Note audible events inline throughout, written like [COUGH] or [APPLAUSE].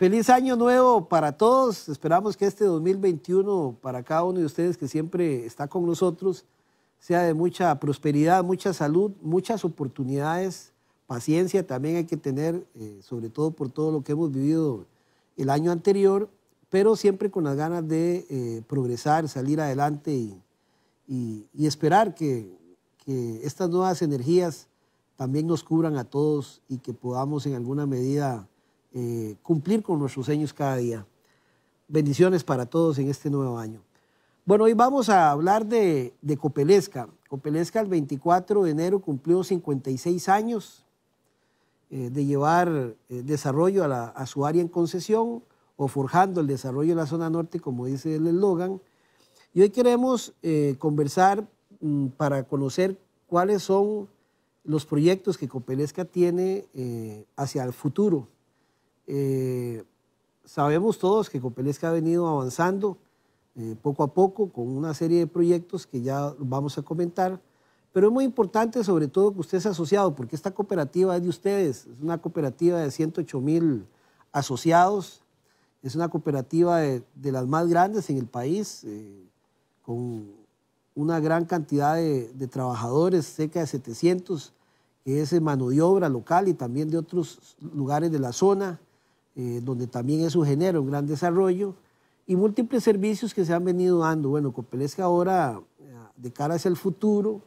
Feliz año nuevo para todos. Esperamos que este 2021 para cada uno de ustedes que siempre está con nosotros sea de mucha prosperidad, mucha salud, muchas oportunidades, paciencia también hay que tener, eh, sobre todo por todo lo que hemos vivido el año anterior, pero siempre con las ganas de eh, progresar, salir adelante y, esperar que, que estas nuevas energías también nos cubran a todos y que podamos en alguna medida eh, cumplir con nuestros sueños cada día. Bendiciones para todos en este nuevo año. Bueno, hoy vamos a hablar de, Copelesca. Copelesca el 24 de enero cumplió 56 años eh, de llevar eh, desarrollo a, su área en concesión o forjando el desarrollo de la zona norte, como dice el eslogan. Y hoy queremos conversar mm, para conocer cuáles son los proyectos que Copelesca tiene hacia el futuro. Eh, sabemos todos que Copelesca ha venido avanzando eh, poco a poco con una serie de proyectos que ya vamos a comentar, pero es muy importante sobre todo que usted sea asociado, porque esta cooperativa es de ustedes, es una cooperativa de 108 mil asociados, es una cooperativa de, las más grandes en el país, eh, con una gran cantidad de, de, trabajadores, cerca de 700, que es mano de obra local y también de otros lugares de la zona. Eh, donde también eso genera un gran desarrollo, y múltiples servicios que se han venido dando. Bueno, Copelesca ahora, eh, de cara hacia el futuro,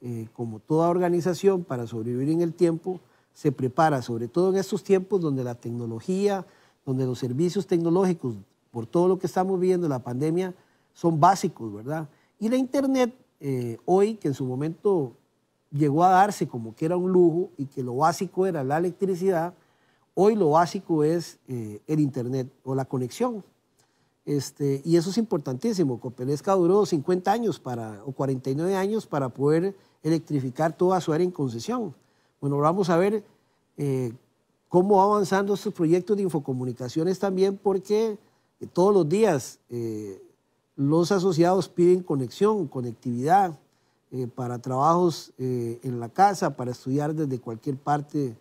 eh, como toda organización, para sobrevivir en el tiempo, se prepara, sobre todo en estos tiempos donde la tecnología, donde los servicios tecnológicos, por todo lo que estamos viendo, la pandemia, son básicos, ¿verdad? Y la Internet, hoy, que en su momento llegó a darse como que era un lujo y que lo básico era la electricidad, Hoy lo básico es eh, el Internet o la conexión. Este, y eso es importantísimo. Copelesca duró 50 años para, o 49 años para poder electrificar toda su área en concesión. Bueno, vamos a ver eh, cómo va avanzando estos proyectos de infocomunicaciones también, porque todos los días eh, los asociados piden conexión, conectividad para trabajos en la casa, para estudiar desde cualquier parte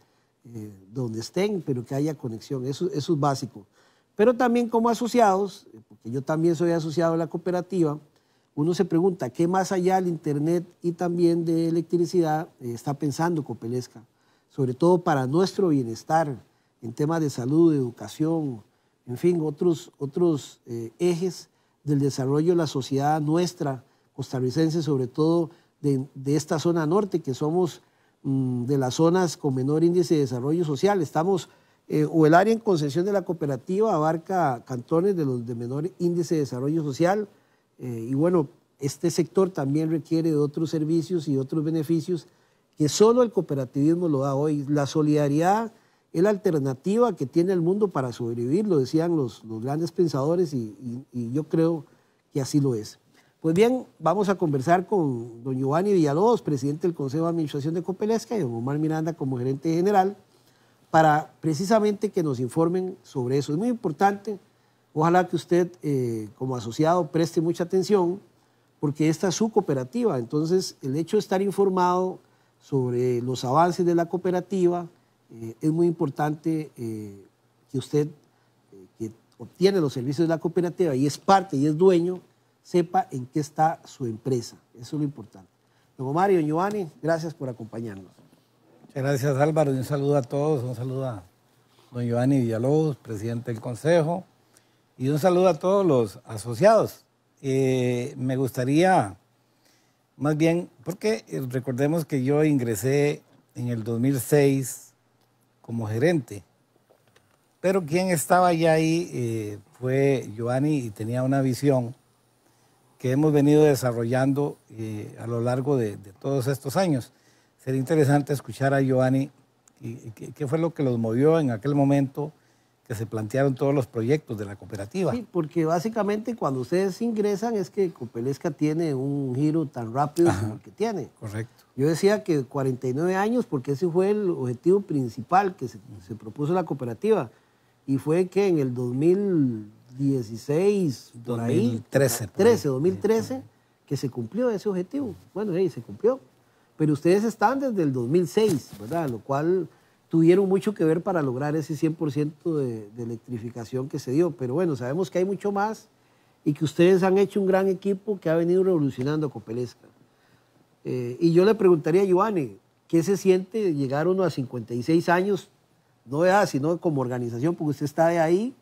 eh, donde estén, pero que haya conexión. Eso, es básico. Pero también como asociados, eh, porque yo también soy asociado a la cooperativa, uno se pregunta qué más allá del Internet y también de electricidad eh, está pensando Copelesca, sobre todo para nuestro bienestar en temas de salud, de educación, en fin, otros, otros ejes del desarrollo de la sociedad nuestra, costarricense, sobre todo de esta zona norte, que somos Mm, de las zonas con menor índice de desarrollo social. Estamos, eh, o el área en concesión de la cooperativa abarca cantones de los de menor índice de desarrollo social. Eh, y bueno, este sector también requiere de otros servicios y otros beneficios que solo el cooperativismo lo da hoy. La solidaridad es la alternativa que tiene el mundo para sobrevivir, lo decían los, grandes pensadores y yo creo que así lo es. Pues bien, vamos a conversar con don Giovanni Villalobos, presidente del Consejo de Administración de Copelesca, y don Omar Miranda como gerente general, para precisamente que nos informen sobre eso. Es muy importante, ojalá que usted eh, como asociado preste mucha atención, porque esta es su cooperativa, entonces el hecho de estar informado sobre los avances de la cooperativa, eh, es muy importante eh, que usted, que obtiene los servicios de la cooperativa y es parte y es dueño, sepa en qué está su empresa. Eso es lo importante. Luego Mario, Giovanni, gracias por acompañarnos. Muchas gracias Álvaro y un saludo a todos, un saludo a don Giovanni Villalobos, presidente del Consejo, y un saludo a todos los asociados. Eh, me gustaría, más bien, porque eh, recordemos que yo ingresé en el 2006 como gerente, pero quien estaba ya ahí eh, fue Giovanni y tenía una visión que hemos venido desarrollando eh, a lo largo de, todos estos años. Sería interesante escuchar a Giovanni y, qué fue lo que los movió en aquel momento que se plantearon todos los proyectos de la cooperativa. Sí, porque básicamente cuando ustedes ingresan es que Copelesca tiene un giro tan rápido como el que tiene. Correcto. Yo decía que 49 años porque ese fue el objetivo principal que se, se propuso la cooperativa y fue que en el 2000 16 2013, 13, 2013, que se cumplió ese objetivo. Bueno, sí, se cumplió. Pero ustedes están desde el 2006, ¿verdad? Lo cual tuvieron mucho que ver para lograr ese 100% de, de electrificación que se dio. Pero bueno, sabemos que hay mucho más y que ustedes han hecho un gran equipo que ha venido revolucionando a Copelesca. Eh, y yo le preguntaría a Giovanni, ¿qué se siente llegar uno a 56 años, no de sino como organización, porque usted está de ahí,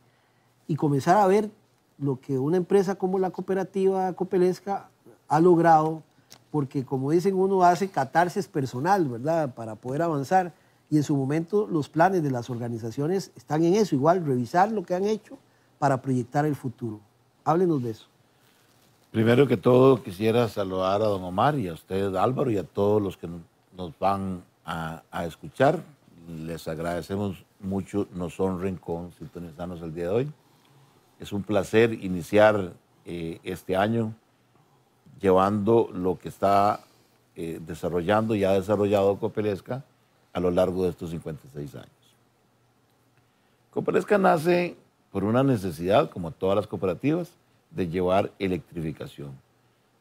y comenzar a ver lo que una empresa como la cooperativa Copelesca ha logrado, porque como dicen, uno hace catarsis personal, ¿verdad?, para poder avanzar. Y en su momento los planes de las organizaciones están en eso, igual revisar lo que han hecho para proyectar el futuro. Háblenos de eso. Primero que todo, quisiera saludar a don Omar y a usted, Álvaro, y a todos los que nos van a, a escuchar. Les agradecemos mucho, nos honren con sintonizarnos el día de hoy. Es un placer iniciar eh, este año llevando lo que está eh, desarrollando y ha desarrollado Copelesca a lo largo de estos 56 años. Copelesca nace por una necesidad, como todas las cooperativas, de llevar electrificación.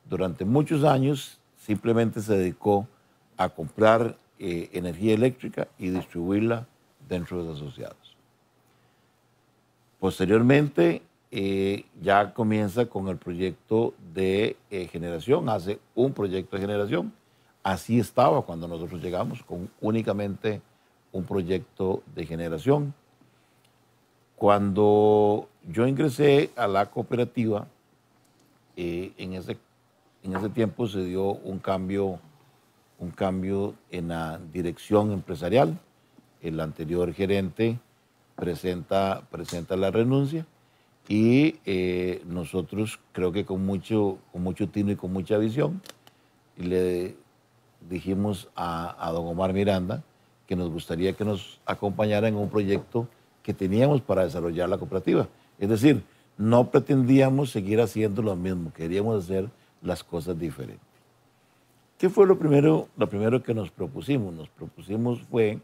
Durante muchos años simplemente se dedicó a comprar eh, energía eléctrica y distribuirla dentro de los asociados. Posteriormente eh, ya comienza con el proyecto de eh, generación, hace un proyecto de generación. Así estaba cuando nosotros llegamos, con únicamente un proyecto de generación. Cuando yo ingresé a la cooperativa, eh, en, ese, en ese tiempo se dio un cambio, un cambio en la dirección empresarial. El anterior gerente presenta, presenta la renuncia y eh, nosotros creo que con mucho, con mucho tino y con mucha visión le dijimos a, don Omar Miranda que nos gustaría que nos acompañara en un proyecto que teníamos para desarrollar la cooperativa. Es decir, no pretendíamos seguir haciendo lo mismo, queríamos hacer las cosas diferentes. ¿Qué fue lo primero, lo primero que nos propusimos? Nos propusimos fue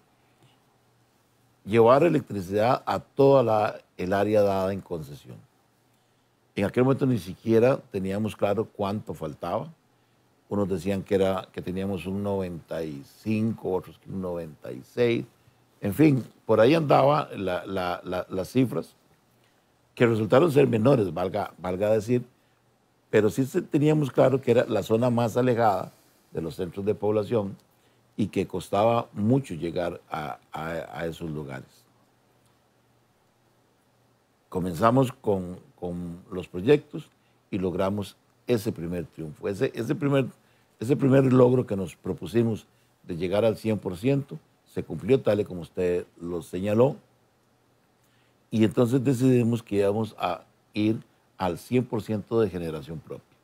llevar electricidad a toda la, el área dada en concesión. En aquel momento ni siquiera teníamos claro cuánto faltaba. Unos decían que, era, que teníamos un 95, otros que un 96. En fin, por ahí andaban las cifras que resultaron ser menores, valga, valga decir, pero sí teníamos claro que era la zona más alejada de los centros de población, y que costaba mucho llegar a, esos lugares. Comenzamos con, con, los proyectos y logramos ese primer triunfo, ese, ese, primer, ese primer logro que nos propusimos de llegar al 100%, se cumplió tal y como usted lo señaló, y entonces decidimos que íbamos a ir al 100% de generación propia,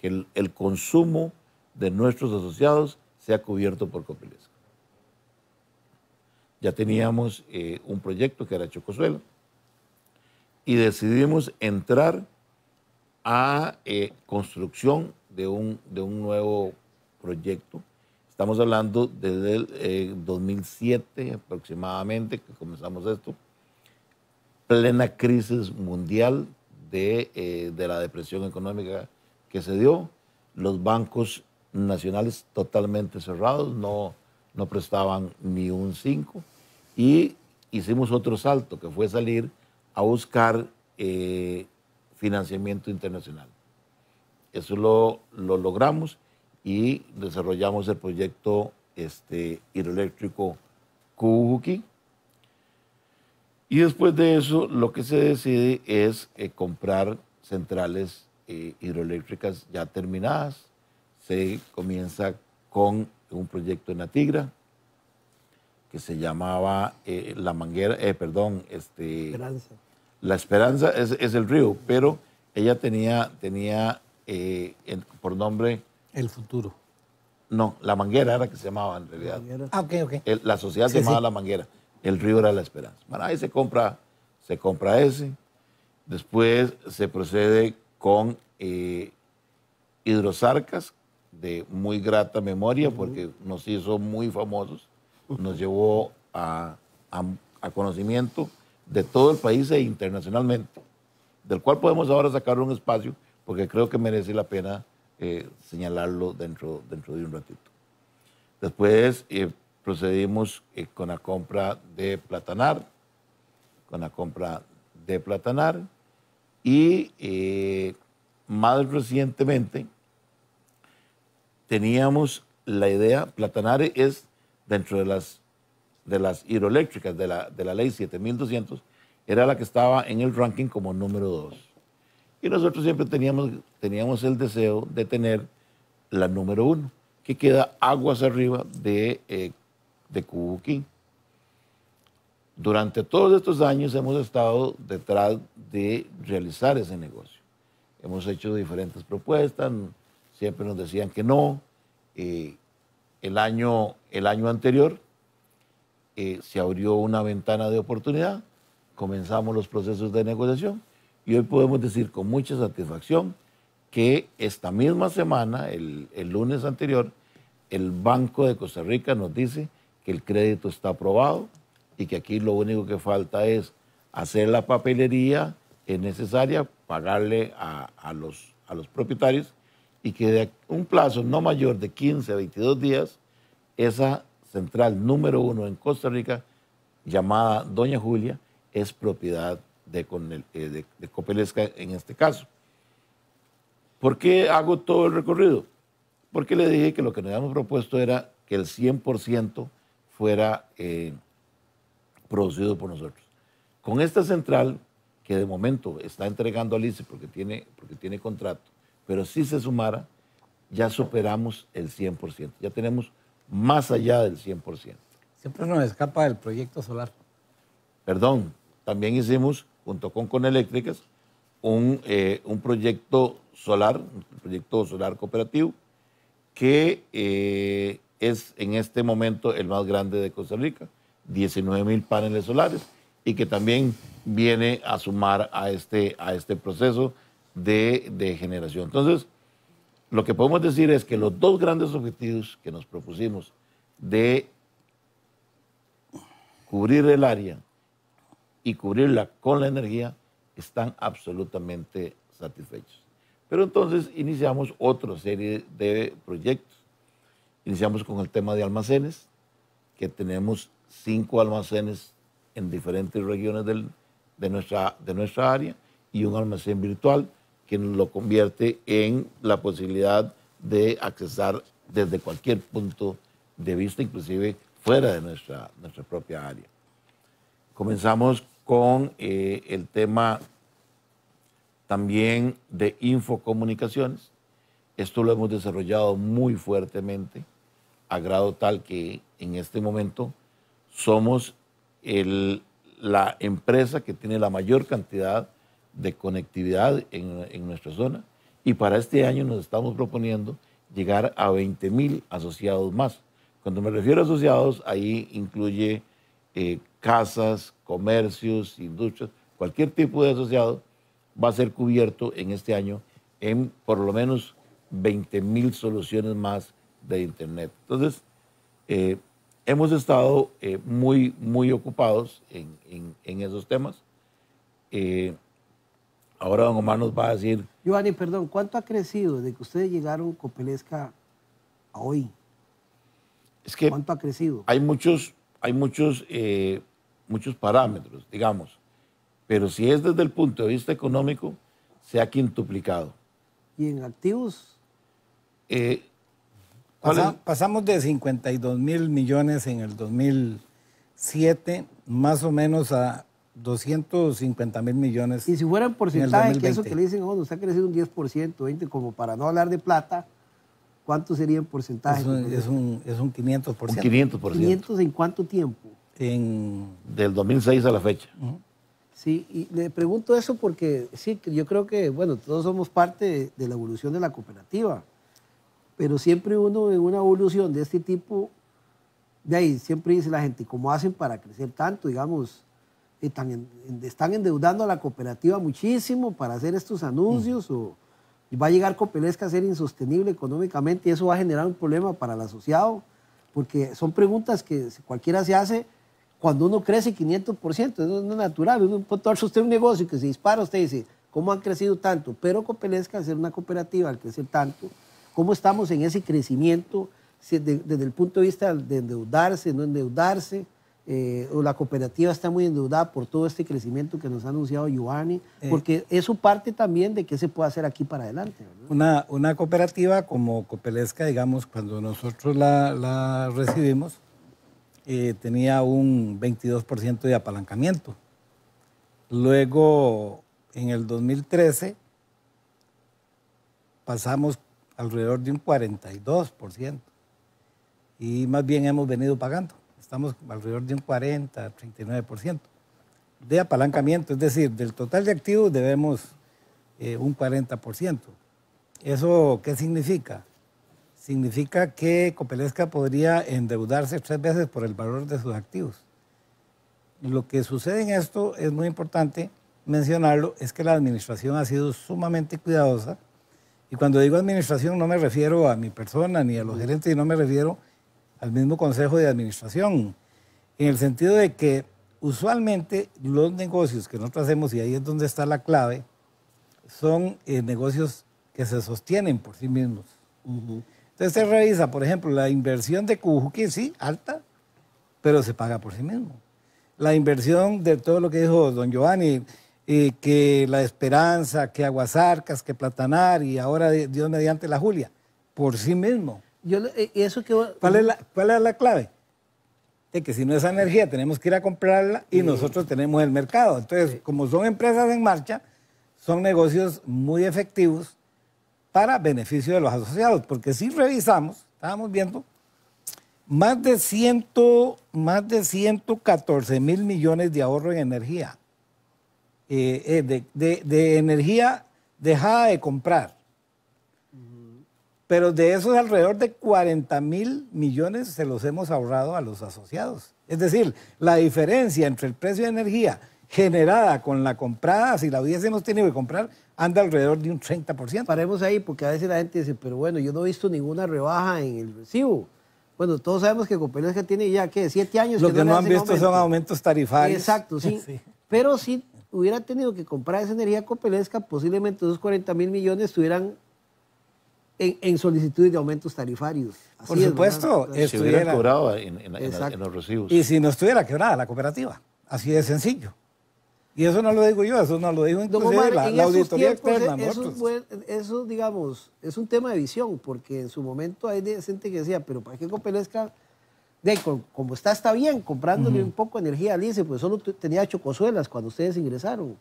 que el, el consumo de nuestros asociados sea cubierto por Copelesco. Ya teníamos eh, un proyecto que era Chocosuelo y decidimos entrar a eh, construcción de un, de un nuevo proyecto. Estamos hablando desde el 2007 aproximadamente que comenzamos esto, plena crisis mundial de, eh, de, la depresión económica que se dio. Los bancos nacionales totalmente cerrados, no, no prestaban ni un 5. Y hicimos otro salto, que fue salir a buscar eh, financiamiento internacional. Eso lo, logramos y desarrollamos el proyecto este, hidroeléctrico Kubuki. Y después de eso, lo que se decide es eh, comprar centrales eh, hidroeléctricas ya terminadas se comienza con un proyecto en la Tigra que se llamaba eh, La Manguera, eh, perdón, este, La Esperanza es, el río, pero ella tenía, tenía eh, por nombre... El futuro. No, La Manguera era que se llamaba en realidad. La ah, la sociedad se llamaba La Manguera, el río era La Esperanza. ahí se compra, se compra ese, después se procede con Hidrosarcas, de muy grata memoria, porque nos hizo muy famosos, nos llevó a, a, conocimiento de todo el país e internacionalmente, del cual podemos ahora sacar un espacio, porque creo que merece la pena eh, señalarlo dentro, dentro de un ratito. Después eh, procedimos eh, con la compra de Platanar, con la compra de Platanar, y más recientemente teníamos la idea, Platanare es dentro de las, de las hidroeléctricas de la, de la ley 7200, era la que estaba en el ranking como número 2. Y nosotros siempre teníamos, teníamos el deseo de tener la número 1, que queda aguas arriba de, eh, Cubuquín. de Durante todos estos años hemos estado detrás de realizar ese negocio. Hemos hecho diferentes propuestas, siempre nos decían que no. Eh, el, año, el año anterior eh, se abrió una ventana de oportunidad, comenzamos los procesos de negociación y hoy podemos decir con mucha satisfacción que esta misma semana, el, el lunes anterior, el Banco de Costa Rica nos dice que el crédito está aprobado y que aquí lo único que falta es hacer la papelería es necesaria, pagarle a, a, los, a los propietarios y que de un plazo no mayor de 15 a 22 días, esa central número uno en Costa Rica, llamada Doña Julia, es propiedad eh, de, de, Copelesca en este caso. ¿Por qué hago todo el recorrido? Porque le dije que lo que nos habíamos propuesto era que el 100% fuera eh, producido por nosotros. Con esta central, que de momento está entregando a Lice porque tiene, porque tiene contrato, pero si se sumara, ya superamos el 100%, ya tenemos más allá del 100%. Siempre nos escapa el proyecto solar. Perdón, también hicimos, junto con Coneléctricas, un, eh, un proyecto solar, un proyecto solar cooperativo, que eh, es en este momento el más grande de Costa Rica, 19 mil paneles solares, y que también viene a sumar a este, a este proceso de, generación. Entonces, lo que podemos decir es que los dos grandes objetivos que nos propusimos de cubrir el área y cubrirla con la energía están absolutamente satisfechos. Pero entonces iniciamos otra serie de proyectos. Iniciamos con el tema de almacenes, que tenemos cinco almacenes en diferentes regiones de, nuestra, de nuestra área y un almacén virtual que lo convierte en la posibilidad de accesar desde cualquier punto de vista, inclusive fuera de nuestra, nuestra propia área. Comenzamos con eh, el tema también de infocomunicaciones. Esto lo hemos desarrollado muy fuertemente, a grado tal que en este momento somos la empresa que tiene la mayor cantidad de conectividad en, nuestra zona y para este año nos estamos proponiendo llegar a 20 mil asociados más. Cuando me refiero a asociados, ahí incluye eh, casas, comercios, industrias, cualquier tipo de asociado va a ser cubierto en este año en por lo menos 20 mil soluciones más de Internet. Entonces, eh, hemos estado eh, muy, muy ocupados en, esos temas. Ahora don Omar nos va a decir. Giovanni, perdón, ¿cuánto ha crecido desde que ustedes llegaron Copelesca a hoy? Es que ¿Cuánto ha crecido? Hay muchos, hay muchos, eh, muchos parámetros, digamos. Pero si es desde el punto de vista económico, se ha quintuplicado. ¿Y en activos? Eh, pasamos de 52 mil millones en el 2007, más o menos a 250 mil millones. Y si fueran porcentaje, que eso que le dicen, oh, nos ha crecido un 10%, 20%, como para no hablar de plata, ¿cuánto sería en porcentaje? Es un, es un, 500%. Un 500%. en cuánto tiempo? En... Del 2006 a la fecha. Sí, y le pregunto eso porque sí, yo creo que, bueno, todos somos parte de, de la evolución de la cooperativa, pero siempre uno en una evolución de este tipo, de ahí siempre dice la gente, ¿cómo hacen para crecer tanto? Digamos, eh, están, endeudando a la cooperativa muchísimo para hacer estos anuncios mm. o va a llegar Copelesca a ser insostenible económicamente y eso va a generar un problema para el asociado, porque son preguntas que cualquiera se hace cuando uno crece 500%, no es natural, uno puede usted un negocio que se dispara, usted dice, ¿cómo han crecido tanto? Pero Copelesca, al ser una cooperativa, al crecer tanto, ¿cómo estamos en ese crecimiento desde el punto de vista de endeudarse, no endeudarse? Eh, ¿O la cooperativa está muy endeudada por todo este crecimiento que nos ha anunciado Giovanni, eh, porque eso parte también de qué se puede hacer aquí para adelante. Una, una cooperativa como Copelesca, digamos, cuando nosotros la, recibimos, eh, tenía un 22% de apalancamiento. Luego, en el 2013, pasamos alrededor de un 42%. Y más bien hemos venido pagando estamos alrededor de un 40, 39% de apalancamiento, es decir, del total de activos debemos eh, un 40%. ¿Eso qué significa? Significa que Copelesca podría endeudarse tres veces por el valor de sus activos. Lo que sucede en esto es muy importante mencionarlo, es que la administración ha sido sumamente cuidadosa. Y cuando digo administración no me refiero a mi persona ni a los gerentes, y no me refiero al mismo Consejo de Administración, en el sentido de que usualmente los negocios que nosotros hacemos, y ahí es donde está la clave, son eh, negocios que se sostienen por sí mismos. Entonces se revisa, por ejemplo, la inversión de Cujuki, sí, alta, pero se paga por sí mismo. La inversión de todo lo que dijo don Giovanni, eh, que La Esperanza, que Aguasarcas, que Platanar y ahora Dios mediante la Julia, por sí mismo. Eh, ¿Cuál, es la, clave? De que si no esa energía tenemos que ir a comprarla y nosotros tenemos el mercado. Entonces, como son empresas en marcha, son negocios muy efectivos para beneficio de los asociados, porque si revisamos, estábamos viendo, más de, ciento, más de 114 mil millones de ahorro en energía, eh, eh, de energía dejada de comprar pero de esos alrededor de 40 mil millones se los hemos ahorrado a los asociados. Es decir, la diferencia entre el precio de energía generada con la comprada, si la hubiésemos tenido que comprar, anda alrededor de un 30%. Paremos ahí, porque a veces la gente dice, pero bueno, yo no he visto ninguna rebaja en el recibo. Bueno, todos sabemos que Copelesca tiene ya, ¿qué? Siete años. Lo que, no, han visto son aumentos tarifarios. Exacto, [LAUGHS] sí. Pero si hubiera tenido que comprar esa energía Copelesca, posiblemente esos 40 mil millones estuvieran en, solicitudes de aumentos tarifarios. Por supuesto, si cobrado en, los recibos. Y si no estuviera quebrada la cooperativa, así de sencillo. Y eso no lo digo yo, eso no lo digo en la, auditoría eh, Eso, digamos, es un tema de visión, porque en su momento hay gente que decía, pero ¿para que compelezca, De, como está, está bien, comprándole un poco de energía al ICE, pues solo tenía chocosuelas cuando ustedes ingresaron.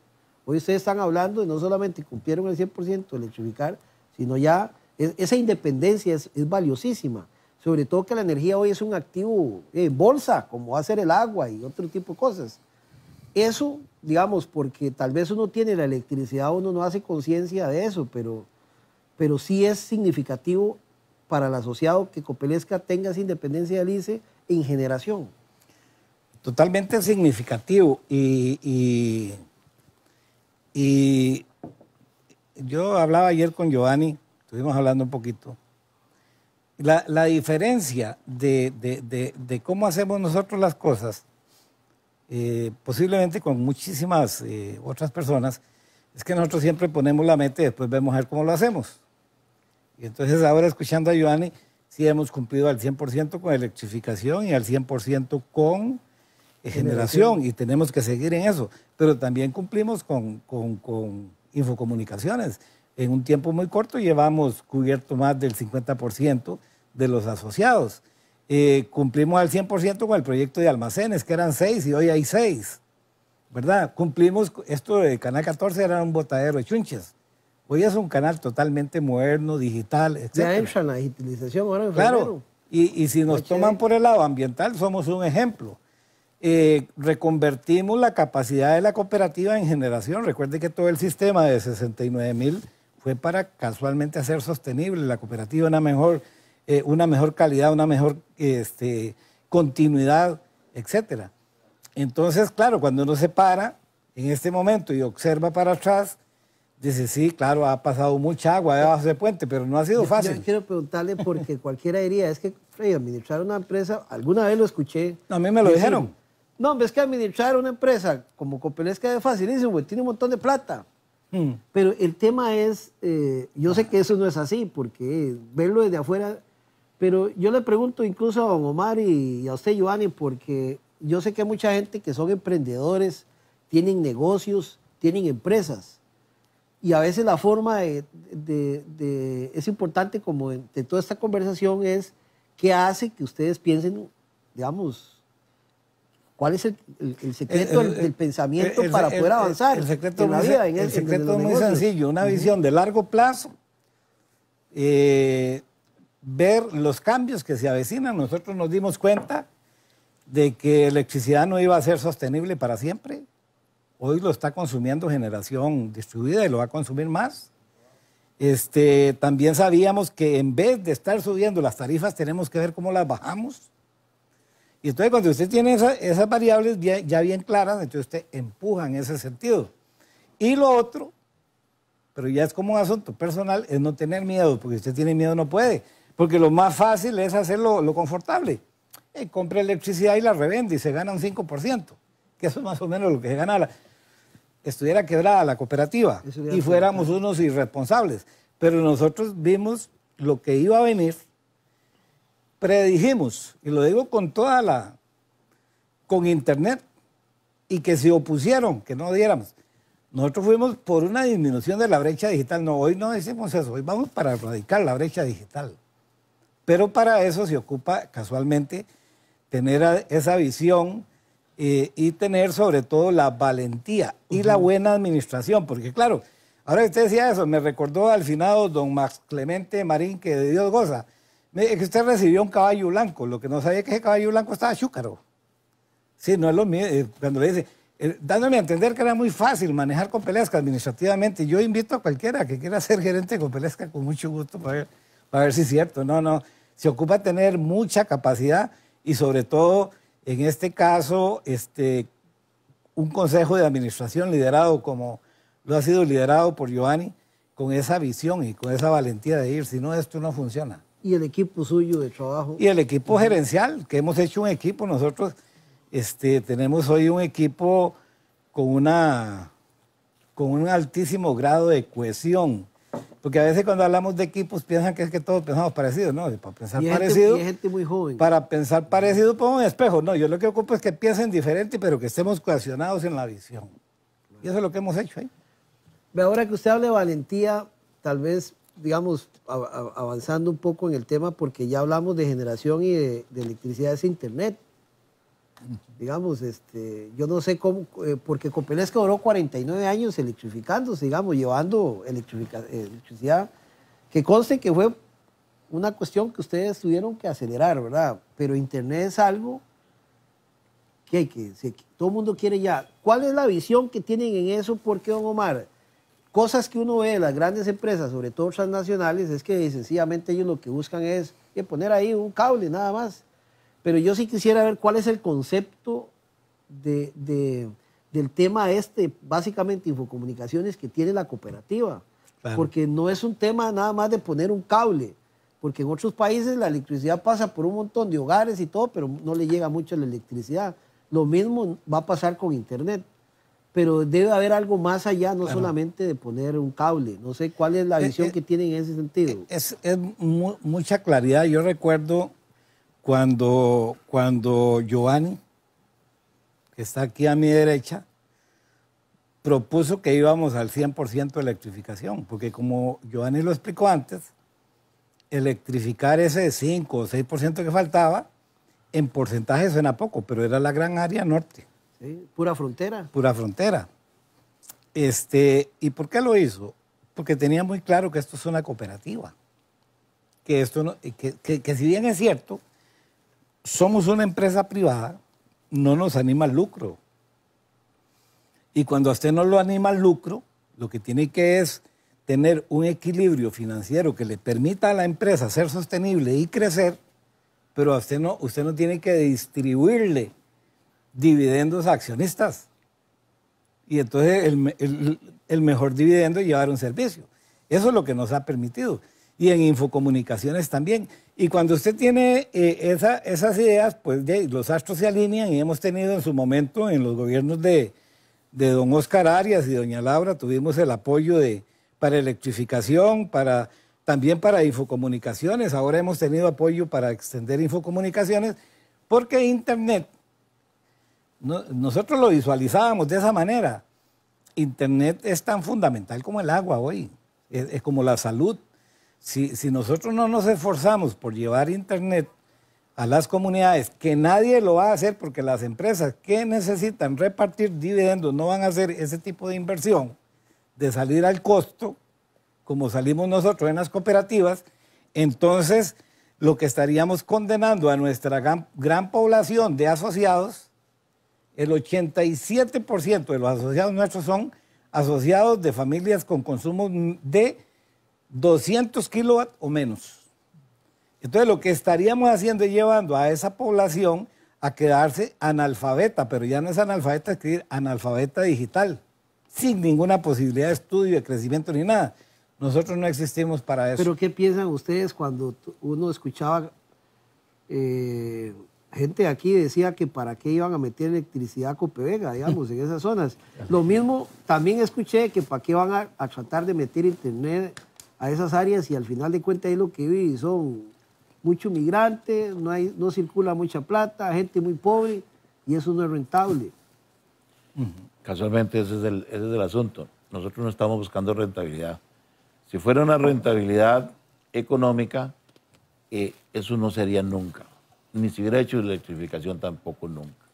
Hoy ustedes están hablando y no solamente cumplieron el 100% de electrificar, sino ya esa independencia es, valiosísima. Sobre todo que la energía hoy es un activo en bolsa, como va a ser el agua y otro tipo de cosas. Eso, digamos, porque tal vez uno tiene la electricidad, uno no hace conciencia de eso, pero, pero sí es significativo para el asociado que Copelesca tenga esa independencia del ICE en generación. Totalmente significativo. y yo hablaba ayer con Giovanni estuvimos hablando un poquito. La, diferencia de, cómo hacemos nosotros las cosas, eh, posiblemente con muchísimas eh, otras personas, es que nosotros siempre ponemos la meta y después vemos a ver cómo lo hacemos. Y entonces ahora escuchando a Giovanni, sí hemos cumplido al 100% con electrificación y al 100% con generación y tenemos que seguir en eso. Pero también cumplimos con, con, con infocomunicaciones en un tiempo muy corto llevamos cubierto más del 50% de los asociados. Eh, cumplimos al 100% con el proyecto de almacenes, que eran seis y hoy hay seis, ¿verdad? Cumplimos, esto de Canal 14 era un botadero de chunches. Hoy es un canal totalmente moderno, digital, etc. Ya la digitalización ahora Claro, y, si nos toman por el lado ambiental, somos un ejemplo. Eh, reconvertimos la capacidad de la cooperativa en generación. Recuerde que todo el sistema de 69 mil fue para casualmente hacer sostenible la cooperativa una mejor, eh, una mejor calidad, una mejor este, continuidad, etc. Entonces, claro, cuando uno se para en este momento y observa para atrás, dice, sí, claro, ha pasado mucha agua debajo del puente, pero no ha sido fácil. Yo, quiero preguntarle, porque [LAUGHS] cualquiera diría, es que, Freddy, administrar una empresa, alguna vez lo escuché. No, a mí me lo dijeron. No, es que administrar una empresa como Copelesca es facilísimo, tiene un montón de plata. Mm. Pero el tema es, eh, yo sé que eso no es así, porque verlo desde afuera, pero yo le pregunto incluso a don Omar y a usted, Giovanni, porque yo sé que hay mucha gente que son emprendedores, tienen negocios, tienen empresas. Y a veces la forma de, es importante como de toda esta conversación es qué hace que ustedes piensen, digamos, ¿Cuál es el, secreto del pensamiento para poder avanzar? El secreto, en la vida, el, secreto es muy sencillo, una visión de largo plazo, eh, ver los cambios que se avecinan. Nosotros nos dimos cuenta de que la electricidad no iba a ser sostenible para siempre. Hoy lo está consumiendo generación distribuida y lo va a consumir más. Este, también sabíamos que en vez de estar subiendo las tarifas, tenemos que ver cómo las bajamos y entonces cuando usted tiene esas variables ya bien claras, entonces usted empuja en ese sentido. Y lo otro, pero ya es como un asunto personal, es no tener miedo, porque si usted tiene miedo no puede, porque lo más fácil es hacerlo lo confortable. Eh, compra electricidad y la revende y se gana un 5%, que eso es más o menos lo que se gana. Estuviera quebrada la cooperativa y fuéramos unos irresponsables. Pero nosotros vimos lo que iba a venir predijimos, y lo digo con toda la, con internet, y que se opusieron, que no diéramos. Nosotros fuimos por una disminución de la brecha digital. No, hoy no decimos eso, hoy vamos para erradicar la brecha digital. Pero para eso se ocupa casualmente tener esa visión eh, y tener sobre todo la valentía y la buena administración, porque claro, ahora usted decía eso, me recordó al finado don Max Clemente Marín, que de Dios goza, que usted recibió un caballo blanco, lo que no sabía es que ese caballo blanco estaba chúcaro. Sí, no es lo mío. Eh, cuando le dice, eh, dándome a entender que era muy fácil manejar con Pelesca administrativamente, yo invito a cualquiera que quiera ser gerente con Copelesca con mucho gusto para ver, para ver si es cierto. No, no. Se ocupa tener mucha capacidad y sobre todo, en este caso, este, un consejo de administración liderado como lo ha sido liderado por Giovanni, con esa visión y con esa valentía de ir, si no, esto no funciona y el equipo suyo de trabajo. Y el equipo gerencial, que hemos hecho un equipo. Nosotros este, tenemos hoy un equipo con, una, con un altísimo grado de cohesión. Porque a veces cuando hablamos de equipos piensan que es que todos pensamos parecidos, ¿no? Para pensar y parecido. Gente, gente muy joven. Para pensar parecido, pongo un espejo. No, yo lo que ocupo es que piensen diferente, pero que estemos cohesionados en la visión. Y eso es lo que hemos hecho ahí. Ahora que usted habla de valentía, tal vez digamos, avanzando un poco en el tema, porque ya hablamos de generación y de, electricidad, es Internet. Digamos, este, yo no sé cómo, eh, porque Copelesca duró 49 años electrificándose, digamos, llevando electricidad, que conste que fue una cuestión que ustedes tuvieron que acelerar, ¿verdad? Pero Internet es algo que, que, que todo el mundo quiere ya. ¿Cuál es la visión que tienen en eso? ¿Por qué, don Omar? cosas que uno ve de las grandes empresas, sobre todo transnacionales, es que sencillamente ellos lo que buscan es poner ahí un cable nada más. Pero yo sí quisiera ver cuál es el concepto de, del tema este, básicamente infocomunicaciones, que tiene la cooperativa. Porque no es un tema nada más de poner un cable. Porque en otros países la electricidad pasa por un montón de hogares y todo, pero no le llega mucho la electricidad. Lo mismo va a pasar con Internet pero debe haber algo más allá, no solamente de poner un cable. No sé cuál es la eh, visión eh, que tienen en ese sentido. Eh, es, mucha claridad. Yo recuerdo cuando, cuando Giovanni, que está aquí a mi derecha, propuso que íbamos al 100% de electrificación, porque como Giovanni lo explicó antes, electrificar ese 5 o 6% que faltaba, en porcentaje suena poco, pero era la gran área norte pura frontera. Pura frontera. Este, ¿Y por qué lo hizo? Porque tenía muy claro que esto es una cooperativa. Que, esto eh, si bien es cierto, somos una empresa privada, no nos anima el lucro. Y cuando a usted no lo anima el lucro, lo que tiene que es tener un equilibrio financiero que le permita a la empresa ser sostenible y crecer, pero usted no, usted no tiene que distribuirle dividendos a accionistas. Y entonces el, mejor dividendo es llevar un servicio. Eso es lo que nos ha permitido. Y en infocomunicaciones también. Y cuando usted tiene eh, esas ideas, pues los astros se alinean y hemos tenido en su momento en los gobiernos de, don Oscar Arias y doña Laura, tuvimos el apoyo de, para electrificación, para, también para infocomunicaciones. Ahora hemos tenido apoyo para extender infocomunicaciones porque Internet nosotros lo visualizábamos de esa manera. Internet es tan fundamental como el agua hoy, es, como la salud. Si, nosotros no nos esforzamos por llevar Internet a las comunidades, que nadie lo va a hacer porque las empresas que necesitan repartir dividendos no van a hacer ese tipo de inversión de salir al costo, como salimos nosotros en las cooperativas, entonces lo que estaríamos condenando a nuestra gran población de asociados el 87% de los asociados nuestros son asociados de familias con consumo de 200 kilowatts o menos. Entonces lo que estaríamos haciendo es llevando a esa población a quedarse analfabeta, pero ya no es analfabeta escribir, analfabeta digital, sin ninguna posibilidad de estudio, de crecimiento ni nada. Nosotros no existimos para eso. Pero ¿qué piensan ustedes cuando uno escuchaba eh, gente aquí decía que para qué iban a meter electricidad a Copevega, digamos, en esas zonas. Lo mismo, también escuché que para qué van a, tratar de meter internet a esas áreas y al final de cuentas es lo que vi son muchos migrantes, no, hay, no circula mucha plata, gente muy pobre y eso no es rentable. Casualmente ese es el, asunto. Nosotros no estamos buscando rentabilidad. Si fuera una rentabilidad económica, eh, eso no sería nunca ni siquiera hubiera hecho electrificación tampoco nunca.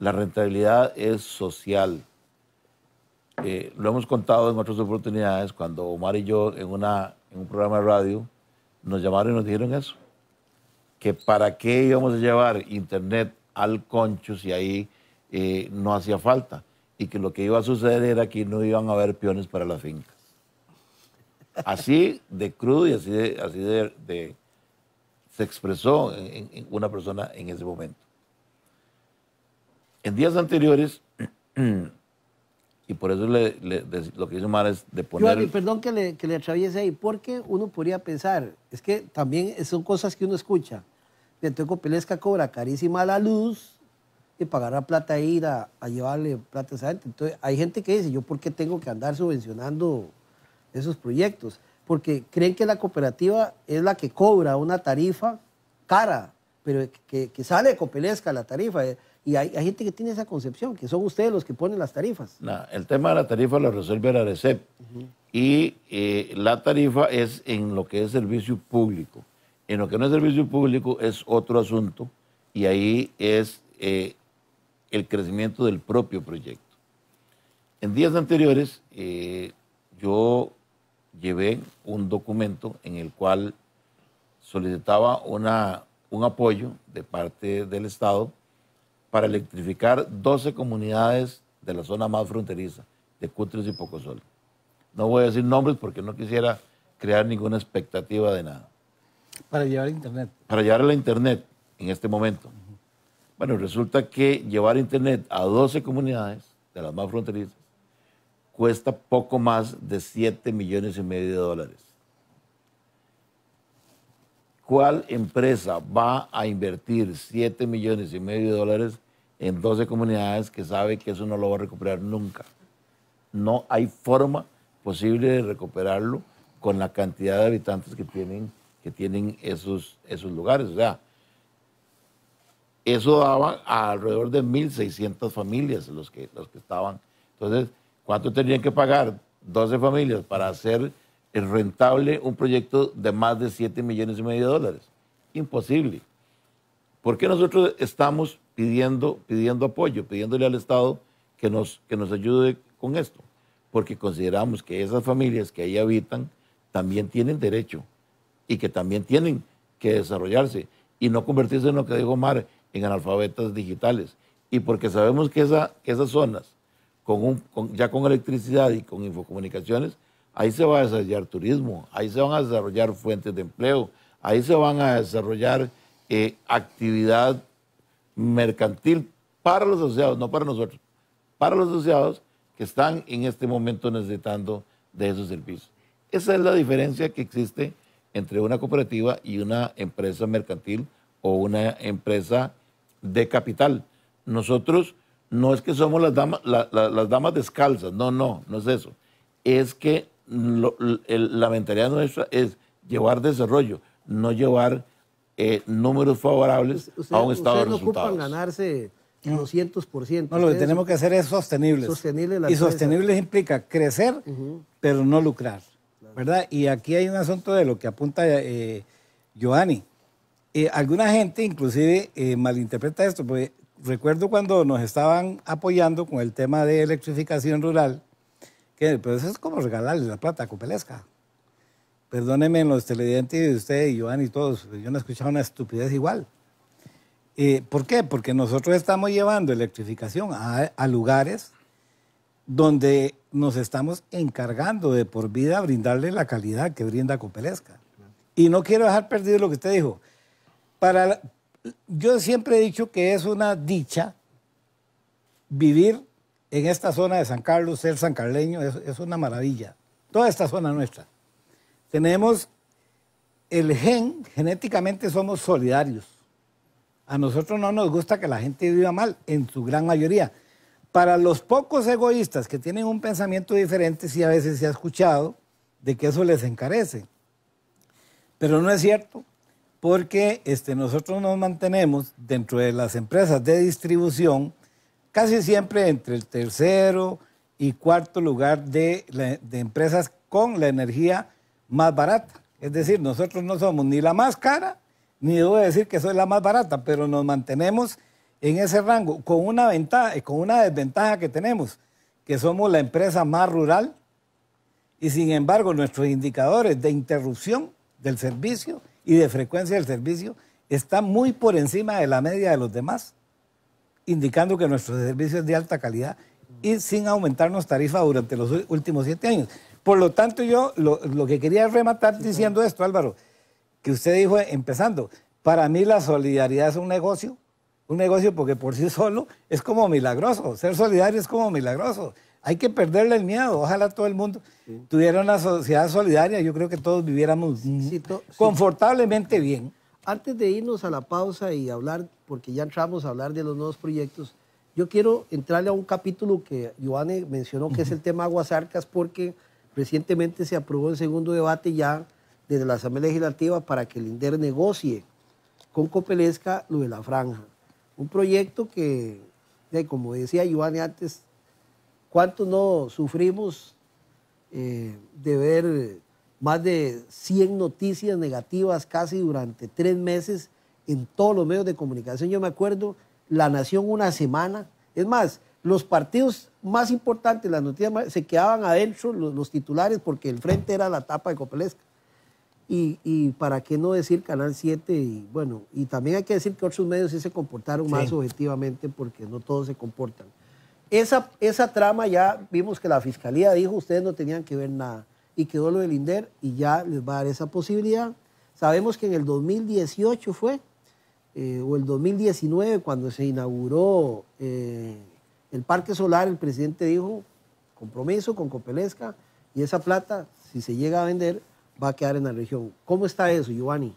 La rentabilidad es social. Eh, lo hemos contado en otras oportunidades cuando Omar y yo en, una, en un programa de radio nos llamaron y nos dijeron eso, que para qué íbamos a llevar internet al concho si ahí eh, no hacía falta y que lo que iba a suceder era que no iban a haber peones para las fincas. Así de crudo y así de, así de se expresó en, una persona en ese momento. En días anteriores, [CLEARS THROAT] y por eso lo que hizo Mara es de poner... Yo, perdón que le, atraviese ahí, porque uno podría pensar, es que también son cosas que uno escucha. Entonces pelesca cobra carísima la luz y pagará plata e ir a, a llevarle plata a esa gente. Entonces hay gente que dice, yo por qué tengo que andar subvencionando esos proyectos porque creen que la cooperativa es la que cobra una tarifa cara, pero que, que sale copelesca la tarifa. Eh, y hay, gente que tiene esa concepción, que son ustedes los que ponen las tarifas. No, el tema de la tarifa lo resuelve la Recep. Y eh, la tarifa es en lo que es servicio público. En lo que no es servicio público es otro asunto y ahí es eh, el crecimiento del propio proyecto. En días anteriores yo llevé un documento en el cual solicitaba una, un apoyo de parte del Estado para electrificar 12 comunidades de la zona más fronteriza, de Cutres y Pocosol. No voy a decir nombres porque no quisiera crear ninguna expectativa de nada. Para llevar Internet. Para llevar la Internet en este momento. Bueno, resulta que llevar Internet a 12 comunidades de las más fronterizas cuesta poco más de 7 millones y medio de dólares. ¿Cuál empresa va a invertir 7 millones y medio de dólares en 12 comunidades que sabe que eso no lo va a recuperar nunca? No hay forma posible de recuperarlo con la cantidad de habitantes que tienen, que tienen esos, esos lugares. O sea, eso daba alrededor de 1.600 familias los que, los que estaban. Entonces, ¿Cuánto tenían que pagar 12 familias para hacer rentable un proyecto de más de 7 millones y medio de dólares? Imposible. ¿Por qué nosotros estamos pidiendo, pidiendo apoyo, pidiéndole al Estado que nos, que nos ayude con esto? Porque consideramos que esas familias que ahí habitan también tienen derecho y que también tienen que desarrollarse y no convertirse en lo que dijo Mar, en analfabetas digitales. Y porque sabemos que, esa, que esas zonas ya con electricidad y con infocomunicaciones, ahí se va a desarrollar turismo, ahí se van a desarrollar fuentes de empleo, ahí se van a desarrollar eh, actividad mercantil para los asociados, no para nosotros, para los asociados que están en este momento necesitando de esos servicios. Esa es la diferencia que existe entre una cooperativa y una empresa mercantil o una empresa de capital. Nosotros no es que somos las damas, las damas descalzas, no, no, no es eso. Es que la mentalidad nuestra es llevar desarrollo, no llevar eh, números favorables a un estado de resultados. no ganarse 200%. No, lo que tenemos que hacer es sostenible. Sostenible la Y sostenible implica crecer, pero no lucrar, ¿verdad? Y aquí hay un asunto de lo que apunta eh, Giovanni. Eh, alguna gente inclusive malinterpreta esto, porque recuerdo cuando nos estaban apoyando con el tema de electrificación rural, que pues es como regalarle la plata a Copelesca. Perdónenme los televidentes de usted y Joan y todos, pues, yo no he escuchado una estupidez igual. Eh, ¿Por qué? Porque nosotros estamos llevando electrificación a, a lugares donde nos estamos encargando de por vida brindarle la calidad que brinda Copelesca. Y no quiero dejar perdido lo que usted dijo. Para, yo siempre he dicho que es una dicha vivir en esta zona de San Carlos, ser sancarleño, es, es una maravilla. Toda esta zona nuestra. Tenemos el gen, genéticamente somos solidarios. A nosotros no nos gusta que la gente viva mal, en su gran mayoría. Para los pocos egoístas que tienen un pensamiento diferente, sí a veces se ha escuchado de que eso les encarece. Pero no es cierto porque este, nosotros nos mantenemos dentro de las empresas de distribución casi siempre entre el tercero y cuarto lugar de, empresas con la energía más barata. Es decir, nosotros no somos ni la más cara, ni debo decir que soy la más barata, pero nos mantenemos en ese rango, con una, ventaja, eh, con una desventaja que tenemos, que somos la empresa más rural y sin embargo nuestros indicadores de interrupción del servicio y de frecuencia del servicio está muy por encima de la media de los demás, indicando que nuestro servicio es de alta calidad y sin aumentarnos tarifa durante los últimos siete años. Por lo tanto, yo lo, que quería rematar diciendo esto, Álvaro, que usted dijo eh, empezando, para mí la solidaridad es un negocio, un negocio porque por sí solo es como milagroso, ser solidario es como milagroso. Hay que perderle el miedo. Ojalá todo el mundo tuviera una sociedad solidaria. Yo creo que todos viviéramos confortablemente bien. Antes de irnos a la pausa y hablar, porque ya entramos a hablar de los nuevos proyectos, yo quiero entrarle a un capítulo que Joanne mencionó, que es el tema Aguasarcas, porque recientemente se aprobó el segundo debate ya desde la Asamblea Legislativa para que el INDER negocie con Copelesca lo de la franja. Un proyecto que, como decía Giovanni antes, ¿Cuántos no sufrimos eh, de ver más de 100 noticias negativas casi durante tres meses en todos los medios de comunicación? Yo me acuerdo, La Nación una semana. Es más, los partidos más importantes, las noticias más, se quedaban adentro, los, los, titulares, porque el frente era la tapa de Copelesca. Y, para qué no decir Canal 7 y bueno, y también hay que decir que otros medios sí se comportaron más objetivamente porque no todos se comportan. Esa, trama ya vimos que la fiscalía dijo ustedes no tenían que ver nada y quedó lo del INDER y ya les va a dar esa posibilidad. Sabemos que en el 2018 fue, eh, o el 2019, cuando se inauguró eh, el Parque Solar, el presidente dijo compromiso con Copelesca y esa plata, si se llega a vender, va a quedar en la región. ¿Cómo está eso, Giovanni?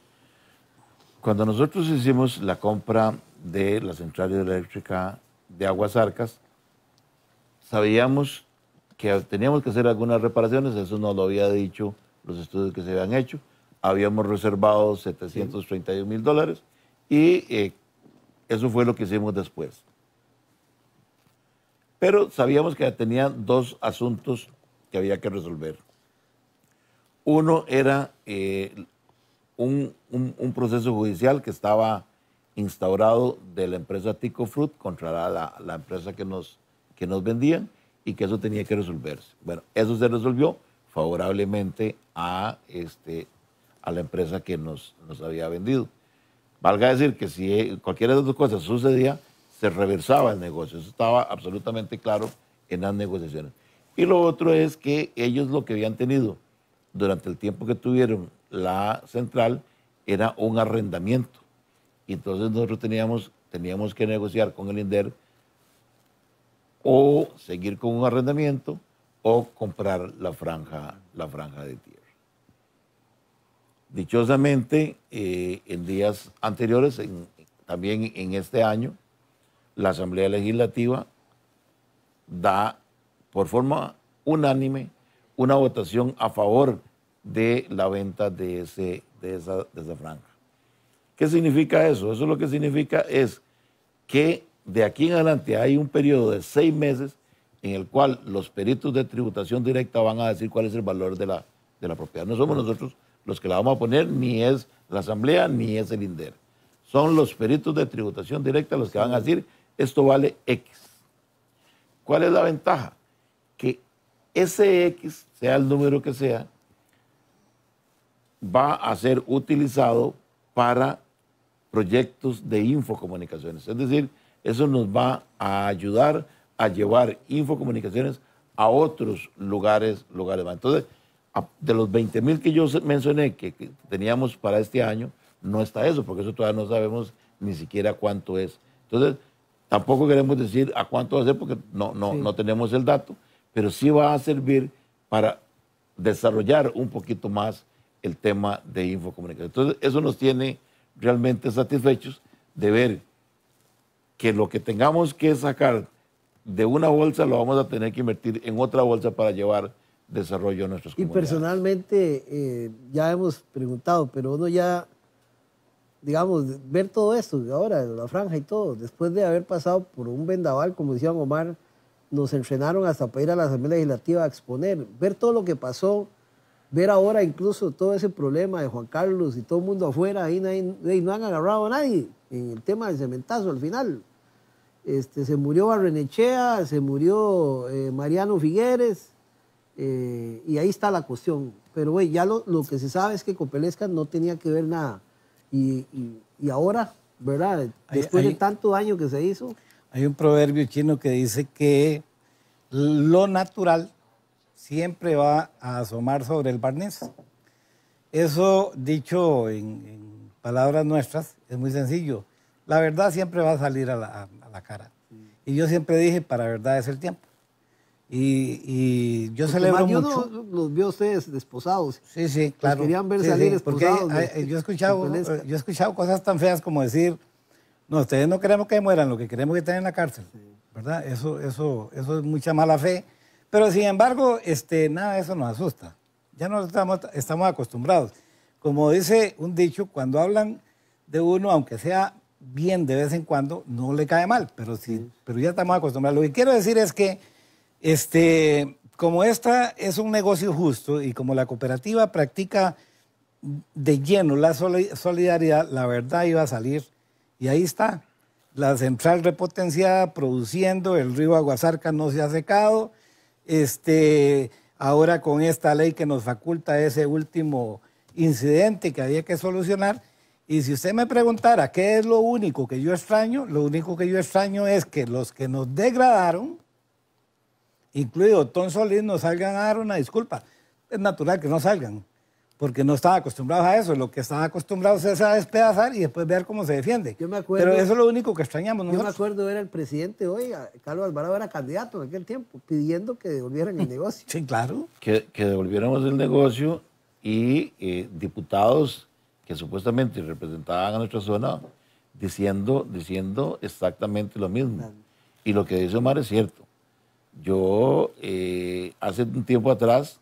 Cuando nosotros hicimos la compra de la central hidroeléctrica de Aguas Arcas, sabíamos que teníamos que hacer algunas reparaciones, eso nos lo había dicho los estudios que se habían hecho. Habíamos reservado 731 mil dólares y eh, eso fue lo que hicimos después. Pero sabíamos que tenían dos asuntos que había que resolver. Uno era eh, un, proceso judicial que estaba instaurado de la empresa Tico Fruit contra la empresa que nos que nos vendían y que eso tenía que resolverse. Bueno, eso se resolvió favorablemente a, este, a la empresa que nos, nos había vendido. Valga decir que si eh, cualquiera de las dos cosas sucedía, se reversaba el negocio. Eso estaba absolutamente claro en las negociaciones. Y lo otro es que ellos lo que habían tenido durante el tiempo que tuvieron la central era un arrendamiento. Y entonces nosotros teníamos, teníamos que negociar con el INDER o seguir con un arrendamiento o comprar la franja, la franja de tierra. Dichosamente, eh, en días anteriores, también en este año, la Asamblea Legislativa da por forma unánime una votación a favor de la venta de, ese, de, esa, de esa franja. ¿Qué significa eso? Eso lo que significa es que de aquí en adelante hay un periodo de seis meses en el cual los peritos de tributación directa van a decir cuál es el valor de la, de la propiedad. No somos nosotros los que la vamos a poner, ni es la Asamblea, ni es el INDER. Son los peritos de tributación directa los que van a decir, esto vale X. ¿Cuál es la ventaja? Que ese X, sea el número que sea, va a ser utilizado para proyectos de infocomunicaciones. Es decir, eso nos va a ayudar a llevar infocomunicaciones a otros lugares, lugares Entonces, de los 20 mil que yo mencioné que, teníamos para este año, no está eso, porque eso todavía no sabemos ni siquiera cuánto es. Entonces, tampoco queremos decir a cuánto va a ser porque no, no, no tenemos el dato, pero sí va a servir para desarrollar un poquito más el tema de infocomunicaciones. Entonces, eso nos tiene realmente satisfechos de ver que lo que tengamos que sacar de una bolsa lo vamos a tener que invertir en otra bolsa para llevar desarrollo a nuestros Y personalmente, eh, ya hemos preguntado, pero uno ya, digamos, ver todo esto, ahora la franja y todo, después de haber pasado por un vendaval, como decía Omar, nos entrenaron hasta para ir a la Asamblea Legislativa a exponer, ver todo lo que pasó, ver ahora incluso todo ese problema de Juan Carlos y todo el mundo afuera, ahí, no, no han agarrado a nadie en el tema del cementazo al final. Este, se murió Barrenechea, se murió eh, Mariano Figueres, eh, y ahí está la cuestión. Pero güey, ya lo, que se sabe es que Copelesca no tenía que ver nada. Y, ahora, ¿verdad? Después de tanto daño que se hizo. Hay un proverbio chino que dice que lo natural siempre va a asomar sobre el barniz. Eso dicho en palabras nuestras es muy sencillo. La verdad siempre va a salir a la, la cara. Mm. Y yo siempre dije, para verdad es el tiempo. Y, y yo Porque celebro yo mucho. No, los vio ustedes desposados. Sí, sí, claro. querían ver salir Porque yo, he escuchado, cosas tan feas como decir, no, ustedes no queremos que mueran, lo que queremos es que estén en la cárcel. ¿Verdad? Eso, eso, eso es mucha mala fe. Pero sin embargo, este, nada de eso nos asusta. Ya no estamos, estamos acostumbrados. Como dice un dicho, cuando hablan de uno, aunque sea bien de vez en cuando, no le cae mal, pero, sí, pero ya estamos acostumbrados. Lo que quiero decir es que, este, como esta es un negocio justo y como la cooperativa practica de lleno la solidaridad, la verdad iba a salir. Y ahí está, la central repotenciada produciendo, el río Aguasarca no se ha secado. Este, ahora con esta ley que nos faculta ese último incidente que había que solucionar, y si usted me preguntara qué es lo único que yo extraño, lo único que yo extraño es que los que nos degradaron, incluido Tom Solís, nos salgan a dar una disculpa. Es natural que no salgan, porque no estaba acostumbrados a eso. Lo que estaba acostumbrados es a despedazar y después ver cómo se defiende. Pero eso es lo único que extrañamos. Nosotros. Yo me acuerdo, era el presidente hoy, Carlos Alvarado era candidato en aquel tiempo, pidiendo que devolvieran el [LAUGHS] negocio. sí, claro. Que, devolviéramos el negocio y eh, diputados que supuestamente representaban a nuestra zona, diciendo, diciendo exactamente lo mismo. Y lo que dice Omar es cierto. Yo eh, hace un tiempo atrás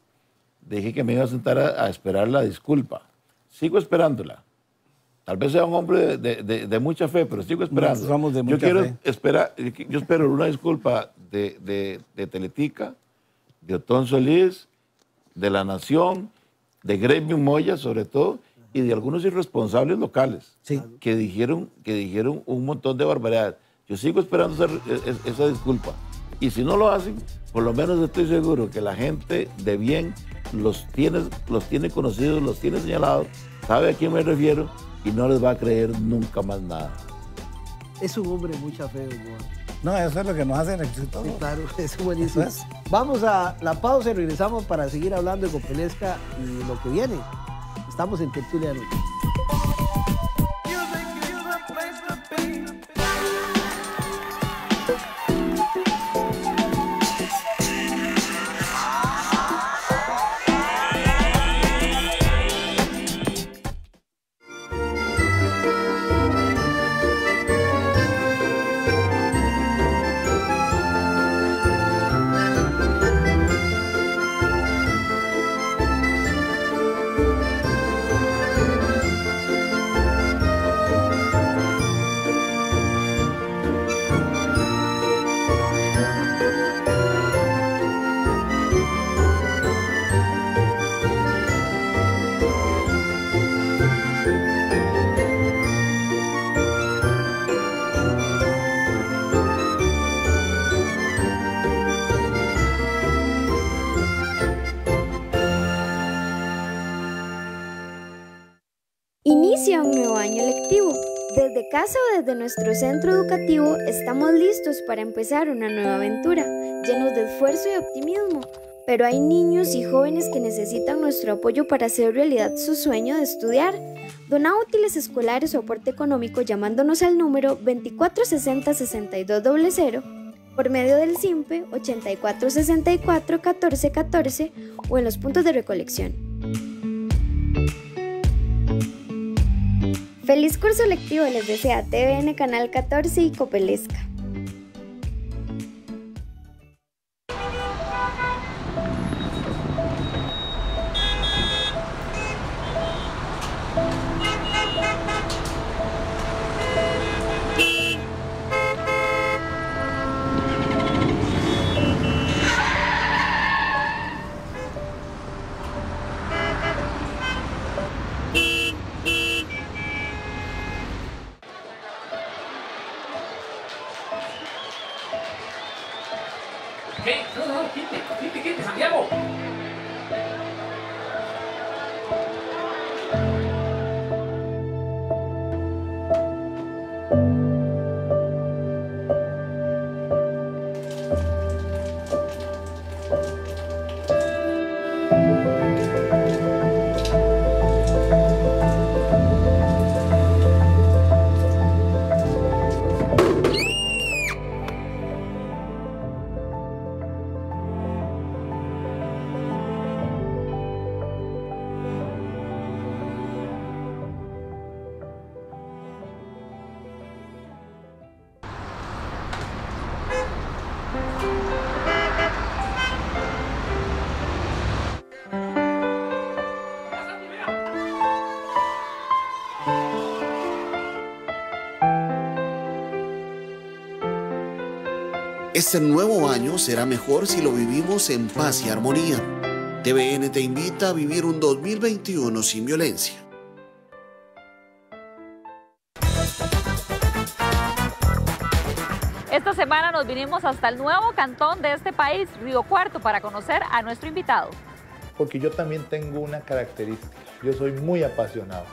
dije que me iba a sentar a, esperar la disculpa. Sigo esperándola. Tal vez sea un hombre de, mucha fe, pero sigo esperando. yo quiero esperar, yo espero una disculpa de, de, Teletica, de Otón Solís, de La Nación, de Gremio Moya sobre todo, y de algunos irresponsables locales que, dijeron, que dijeron un montón de barbaridades. Yo sigo esperando esa, disculpa. Y si no lo hacen, por lo menos estoy seguro que la gente de bien los tiene, los tiene conocidos, los tiene señalados, sabe a quién me refiero y no les va a creer nunca más nada. Es un hombre mucha fe, No, eso es lo que nos hacen exitosos. Sí, claro, [LAUGHS] es buenísimo. Pues. Vamos a la pausa y regresamos para seguir hablando de Copelesca y lo que viene. Estamos en Tertulia desde nuestro centro educativo estamos listos para empezar una nueva aventura, llenos de esfuerzo y optimismo. Pero hay niños y jóvenes que necesitan nuestro apoyo para hacer realidad su sueño de estudiar. Dona útiles escolares o aporte económico llamándonos al número 2460-6200 por medio del SIMPE 8464 1414 o en los puntos de recolección. Feliz curso lectivo les desea TVN Canal 14 y Copelesca. Este nuevo año será mejor si lo vivimos en paz y armonía. TVN te invita a vivir un 2021 sin violencia. Esta semana nos vinimos hasta el nuevo cantón de este país, Río Cuarto, para conocer a nuestro invitado. Porque yo también tengo una característica, yo soy muy apasionado.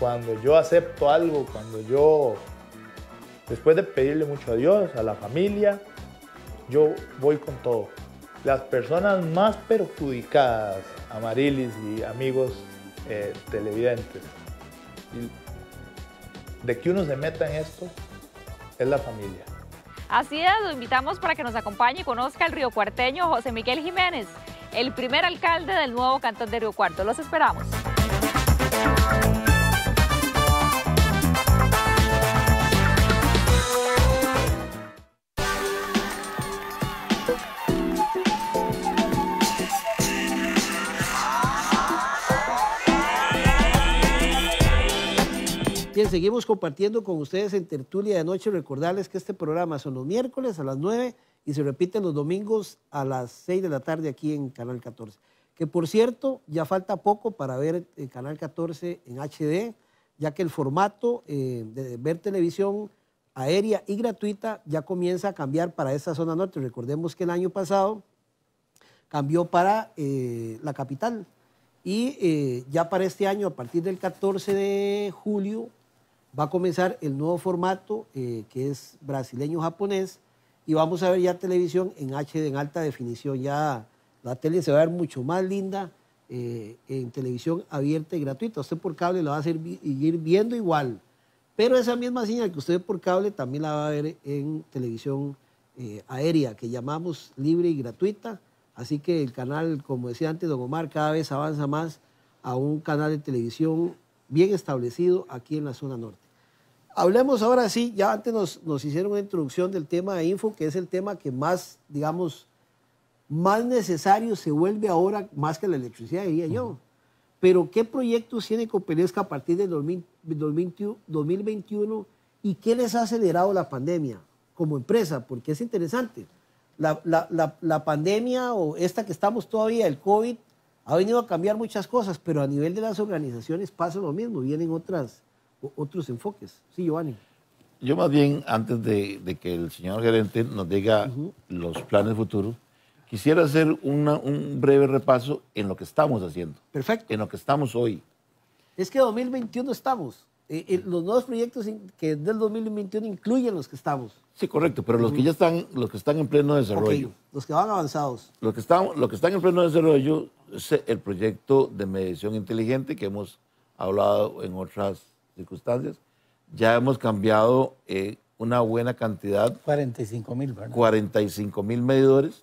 Cuando yo acepto algo, cuando yo Después de pedirle mucho a Dios, a la familia, yo voy con todo. Las personas más perjudicadas, Amarilis y amigos eh, televidentes, de que uno se meta en esto, es la familia. Así es, lo invitamos para que nos acompañe y conozca el río cuarteño José Miguel Jiménez, el primer alcalde del nuevo cantón de Río Cuarto. Los esperamos. seguimos compartiendo con ustedes en Tertulia de Noche. Recordarles que este programa son los miércoles a las 9 y se repite los domingos a las 6 de la tarde aquí en Canal 14. Que por cierto, ya falta poco para ver eh, Canal 14 en HD, ya que el formato eh, de ver televisión aérea y gratuita ya comienza a cambiar para esta zona norte. Recordemos que el año pasado cambió para eh, la capital y ya para este año, a partir del 14 de julio, va a comenzar el nuevo formato eh, que es brasileño-japonés y vamos a ver ya televisión en HD, en alta definición. Ya la tele se va a ver mucho más linda eh, en televisión abierta y gratuita. Usted por cable la va a seguir viendo igual, pero esa misma señal que usted por cable también la va a ver en televisión eh, aérea, que llamamos libre y gratuita. Así que el canal, como decía antes Don Omar, cada vez avanza más a un canal de televisión bien establecido aquí en la zona norte. Hablemos ahora sí, ya antes nos, hicieron una introducción del tema de info, que es el tema que más, digamos, más necesario se vuelve ahora, más que la electricidad, diría yo. Pero, ¿qué proyectos tiene Copelesca a partir del 2021 y qué les ha acelerado la pandemia como empresa? Porque es interesante. La, la pandemia o esta que estamos todavía, el COVID, ha venido a cambiar muchas cosas, pero a nivel de las organizaciones pasa lo mismo, vienen otras otros enfoques. Sí, Giovanni. Yo más bien, antes de, que el señor gerente nos diga los planes futuros, quisiera hacer un breve repaso en lo que estamos haciendo. Perfecto. En lo que estamos hoy. Es que 2021 estamos. Eh, eh, los nuevos proyectos que del 2021 incluyen los que estamos. Sí, correcto, pero los que ya están, los que están en pleno desarrollo. los que van avanzados. Los que están, los que están en pleno desarrollo es el proyecto de medición inteligente que hemos hablado en otras circunstancias, ya hemos cambiado eh, una buena cantidad. 45 mil, ¿verdad? 45 mil medidores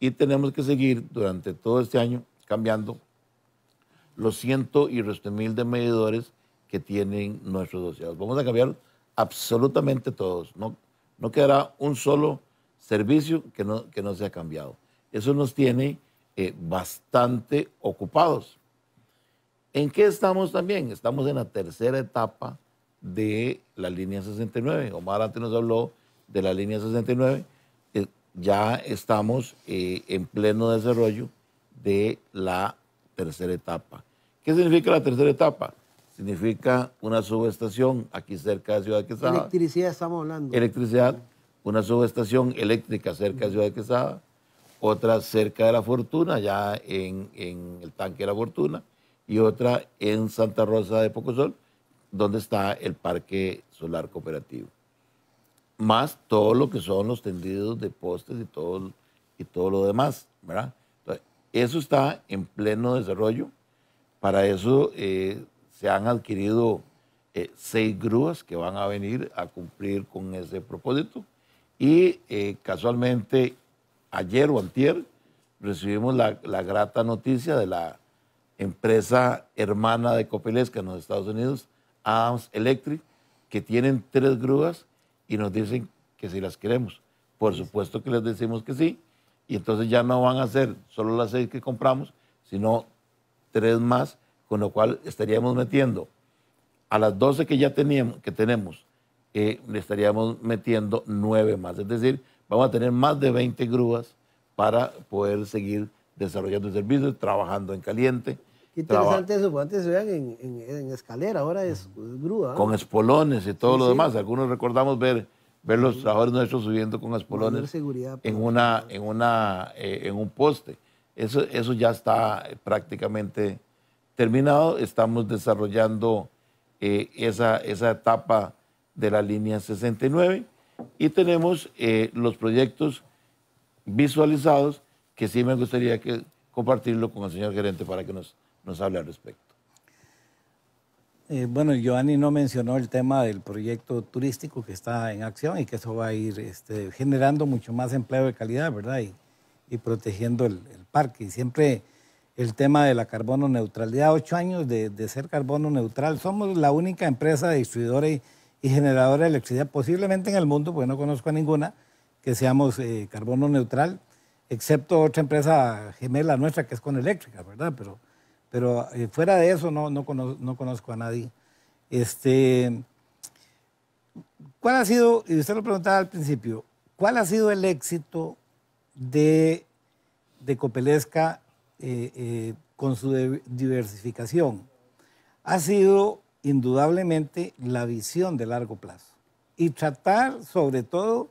y tenemos que seguir durante todo este año cambiando los ciento y resto mil de medidores que tienen nuestros asociados. Vamos a cambiar absolutamente todos. No, no quedará un solo servicio que no, que no sea cambiado. Eso nos tiene eh, bastante ocupados. ¿En qué estamos también? Estamos en la tercera etapa de la línea 69. Omar antes nos habló de la línea 69. Eh, ya estamos eh, en pleno desarrollo de la tercera etapa. ¿Qué significa la tercera etapa? Significa una subestación aquí cerca de Ciudad Quesada. Electricidad estamos hablando. Electricidad, una subestación eléctrica cerca de Ciudad Quesada, otra cerca de La Fortuna, ya en el tanque de La Fortuna, y otra en Santa Rosa de Pocosol, donde está el Parque Solar Cooperativo. Más todo lo que son los tendidos de postes y todo, y todo lo demás, ¿verdad? eso está en pleno desarrollo. Para eso eh, se han adquirido eh, seis grúas que van a venir a cumplir con ese propósito. Y eh, casualmente, ayer o antier, recibimos la, la grata noticia de la empresa hermana de Copelesca en los Estados Unidos, Adams Electric, que tienen tres grúas y nos dicen que si las queremos. Por supuesto que les decimos que sí, y entonces ya no van a ser solo las seis que compramos, sino tres más, con lo cual estaríamos metiendo a las 12 que ya teníamos, que tenemos, eh, estaríamos metiendo nueve más. Es decir, vamos a tener más de 20 grúas para poder seguir desarrollando el servicio, trabajando en caliente, interesante eso, porque antes se vean en, escalera, ahora es, grúa. Con espolones y todo lo demás. Algunos recordamos ver, ver los trabajadores nuestros subiendo con espolones en, pues. una, en, una, eh, en un poste. Eso, eso ya está eh, prácticamente terminado. Estamos desarrollando eh, esa, esa etapa de la línea 69 y tenemos los proyectos visualizados que sí me gustaría que compartirlo con el señor gerente para que nos nos habla al respecto. Eh, bueno, Joanny no mencionó el tema del proyecto turístico que está en acción y que eso va a ir este, generando mucho más empleo de calidad, ¿verdad? Y, protegiendo el, parque. Y siempre el tema de la carbono neutralidad, ocho años de, ser carbono neutral. Somos la única empresa distribuidora y, generadora de electricidad posiblemente en el mundo, porque no conozco a ninguna, que seamos eh, carbono neutral, excepto otra empresa gemela nuestra que es con eléctrica, ¿verdad? Pero pero eh, fuera de eso no, no, conozco, a nadie. Este, ¿Cuál ha sido, y usted lo preguntaba al principio, cuál ha sido el éxito de, de Copelesca eh, eh, con su diversificación? Ha sido indudablemente la visión de largo plazo y tratar sobre todo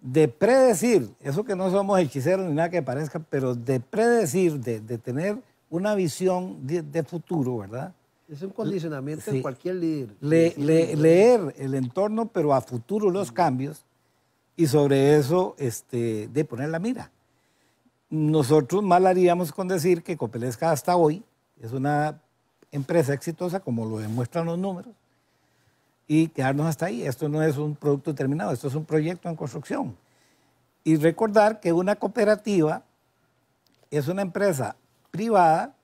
de predecir, eso que no somos hechiceros ni nada que parezca, pero de predecir, de, de tener una visión de, futuro, ¿verdad? Es un condicionamiento de cualquier líder. leer el entorno, pero a futuro los mm. cambios, y sobre eso este, de poner la mira. Nosotros mal haríamos con decir que Copelesca hasta hoy es una empresa exitosa, como lo demuestran los números, y quedarnos hasta ahí. Esto no es un producto terminado, esto es un proyecto en construcción. Y recordar que una cooperativa es una empresa privada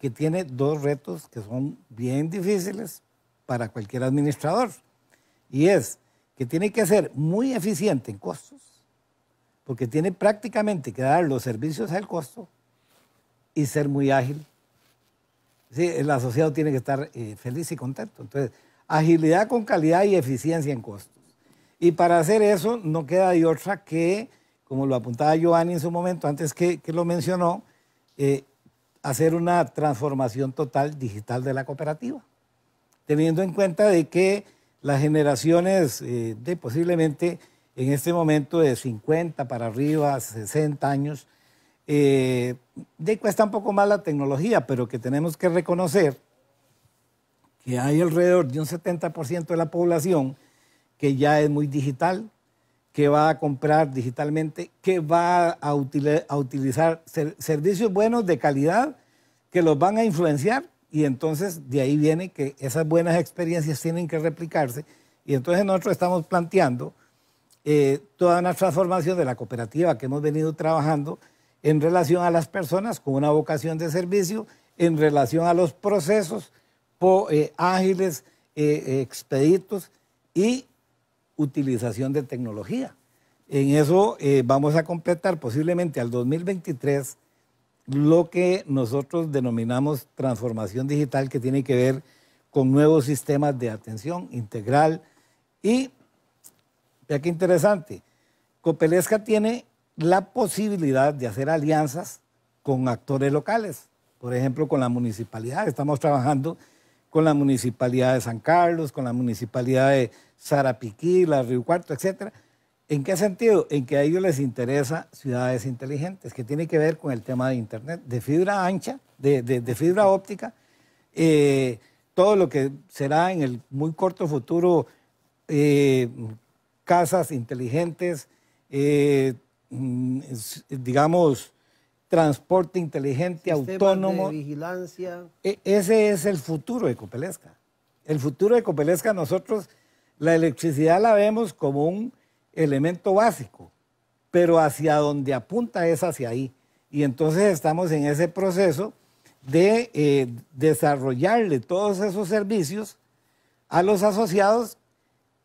que tiene dos retos que son bien difíciles para cualquier administrador. Y es que tiene que ser muy eficiente en costos, porque tiene prácticamente que dar los servicios al costo y ser muy ágil. Sí, el asociado tiene que estar eh, feliz y contento. Entonces, agilidad con calidad y eficiencia en costos. Y para hacer eso no queda de otra que, como lo apuntaba Giovanni en su momento, antes que lo mencionó, eh, hacer una transformación total digital de la cooperativa, teniendo en cuenta de que las generaciones eh, de posiblemente en este momento de 50 para arriba, 60 años, eh, de cuesta un poco más la tecnología, pero que tenemos que reconocer que hay alrededor de un 70% de la población que ya es muy digital, que va a comprar digitalmente, que va a, utilizar servicios buenos de calidad que los van a influenciar y entonces de ahí viene que esas buenas experiencias tienen que replicarse y entonces nosotros estamos planteando eh, toda una transformación de la cooperativa que hemos venido trabajando en relación a las personas con una vocación de servicio, en relación a los procesos eh, ágiles, eh, expeditos y utilización de tecnología. En eso eh, vamos a completar posiblemente al 2023 lo que nosotros denominamos transformación digital, que tiene que ver con nuevos sistemas de atención integral. Y, ya que interesante, Copelesca tiene la posibilidad de hacer alianzas con actores locales, por ejemplo, con la municipalidad. Estamos trabajando con la municipalidad de San Carlos, con la municipalidad de Sara la Río Cuarto, etc. ¿En qué sentido? En que a ellos les interesa ciudades inteligentes, que tiene que ver con el tema de Internet, de fibra ancha, de, fibra óptica, eh, todo lo que será en el muy corto futuro eh, casas inteligentes, eh, mm, digamos, transporte inteligente, autónomo. vigilancia. E, ese es el futuro de Copelesca. El futuro de Copelesca nosotros la electricidad la vemos como un elemento básico, pero hacia donde apunta es hacia ahí. Y entonces estamos en ese proceso de eh, desarrollarle todos esos servicios a los asociados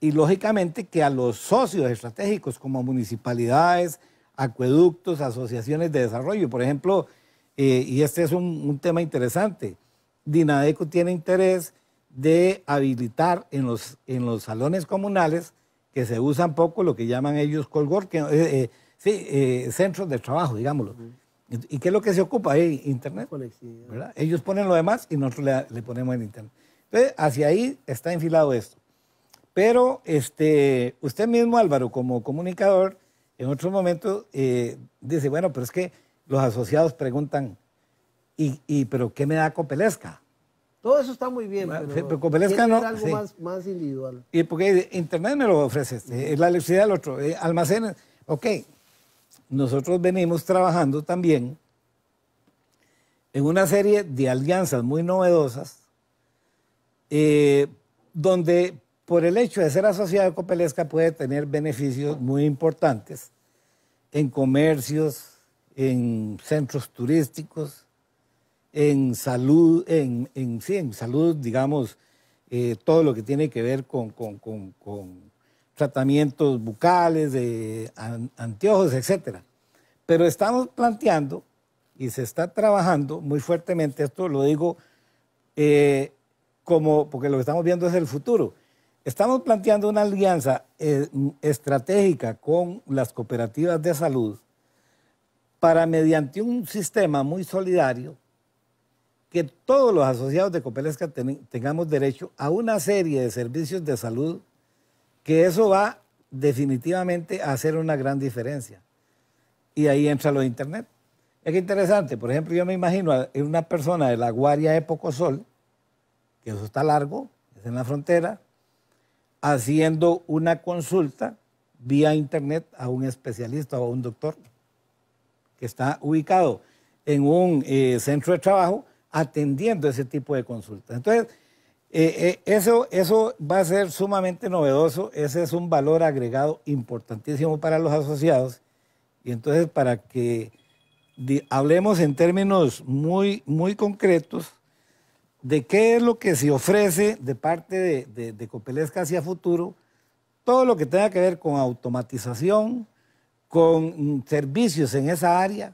y lógicamente que a los socios estratégicos como municipalidades, acueductos, asociaciones de desarrollo. Por ejemplo, eh, y este es un, un tema interesante, Dinadeco tiene interés de habilitar en los, en los salones comunales que se usan poco lo que llaman ellos colgor, que, eh, eh, eh, centros de trabajo, digámoslo. ¿Y qué es lo que se ocupa ahí? Internet. Ellos ponen lo demás y nosotros le, ponemos en Internet. Entonces, hacia ahí está enfilado esto. Pero este, usted mismo, Álvaro, como comunicador, en otro momento dice, bueno, pero es que los asociados preguntan, ¿y, pero qué me da Copelesca? Todo eso está muy bien, pero, no. Es algo más, individual. Y porque Internet me lo ofrece, este, es la electricidad del otro, eh, almacenes. Ok, nosotros venimos trabajando también en una serie de alianzas muy novedosas, eh, donde por el hecho de ser asociado a Copelesca puede tener beneficios muy importantes en comercios, en centros turísticos, en salud, en, en, sí, en salud, digamos, eh, todo lo que tiene que ver con, tratamientos bucales, de anteojos, etc. Pero estamos planteando y se está trabajando muy fuertemente, esto lo digo eh, como, porque lo que estamos viendo es el futuro. Estamos planteando una alianza eh, estratégica con las cooperativas de salud para mediante un sistema muy solidario que todos los asociados de Copelesca tengamos derecho a una serie de servicios de salud, que eso va definitivamente a hacer una gran diferencia. Y ahí entra lo de Internet. Es que interesante, por ejemplo, yo me imagino a una persona de la Guaria Sol, que eso está largo, es en la frontera, haciendo una consulta vía internet a un especialista o a un doctor que está ubicado en un eh, centro de trabajo atendiendo ese tipo de consultas. Entonces, eh, eh, eso, eso va a ser sumamente novedoso, ese es un valor agregado importantísimo para los asociados y entonces para que hablemos en términos muy, muy concretos de qué es lo que se ofrece de parte de, de, de Copelesca hacia futuro, todo lo que tenga que ver con automatización, con mm, servicios en esa área,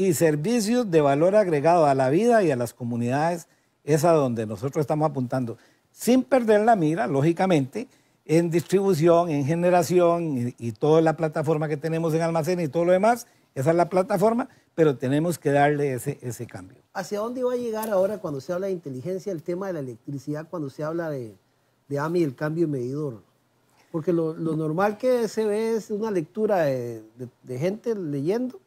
y servicios de valor agregado a la vida y a las comunidades, es a donde nosotros estamos apuntando, sin perder la mira, lógicamente, en distribución, en generación y, toda la plataforma que tenemos en almacén y todo lo demás, esa es la plataforma, pero tenemos que darle ese, ese cambio. ¿Hacia dónde va a llegar ahora cuando se habla de inteligencia el tema de la electricidad, cuando se habla de, de AMI, el cambio medidor? Porque lo, normal que se ve es una lectura de gente leyendo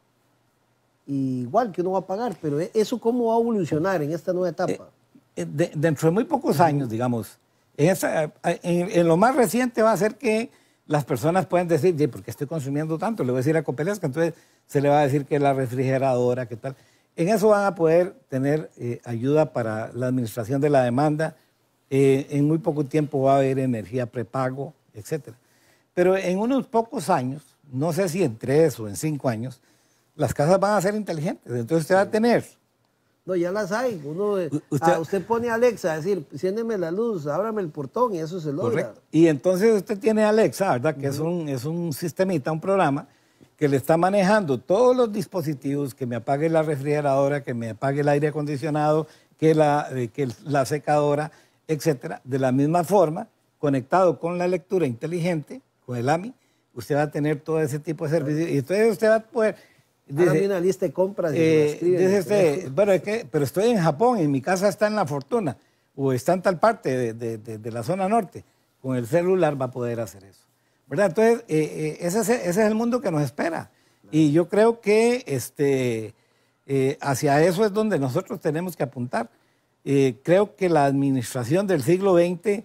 igual que uno va a pagar, pero e-, ¿eso cómo va a evolucionar en esta nueva eh, etapa? Eh, dentro de muy pocos años, digamos, eh, en, lo más reciente va a ser que las personas pueden decir, ...porque ¿por qué estoy consumiendo tanto? Le voy a decir a Copelesca, entonces se le va a decir que la refrigeradora, qué tal. En eso van a poder tener ayuda para la administración de la demanda. en muy poco tiempo va a haber energía prepago, etc. Pero en unos pocos años, no sé si en tres o en cinco años, las casas van a ser inteligentes. Entonces usted va a tener. No, ya las hay. Uno, eh, usted, ah, usted pone a Alexa a decir, siéndeme la luz, ábrame el portón y eso se logra. Correcto. Y entonces usted tiene Alexa, ¿verdad? Que es, un, es un sistemita, un programa que le está manejando todos los dispositivos, que me apague la refrigeradora, que me apague el aire acondicionado, que la, eh, que la secadora, etcétera. De la misma forma, conectado con la lectura inteligente, con el AMI, usted va a tener todo ese tipo de servicios. Y entonces usted va a poder Dice, lista de compras. Y eh, este, pero estoy en Japón y mi casa está en La Fortuna o está en tal parte de, la zona norte. Con el celular va a poder hacer eso. ¿Verdad? Entonces, eh, eh, ese, es, el mundo que nos espera. Y yo creo que este, hacia eso es donde nosotros tenemos que apuntar. creo que la administración del siglo XX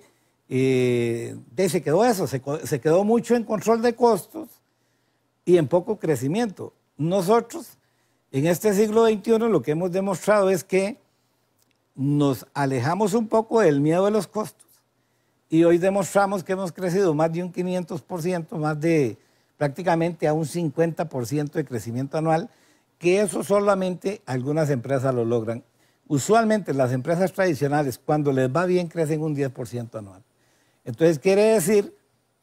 se quedó eso, se quedó mucho en control de costos y en poco crecimiento nosotros en este siglo XXI lo que hemos demostrado es que nos alejamos un poco del miedo de los costos y hoy demostramos que hemos crecido más de un 500%, más de prácticamente a un 50% de crecimiento anual, que eso solamente algunas empresas lo logran. Usualmente las empresas tradicionales, cuando les va bien, crecen un 10% anual. Entonces quiere decir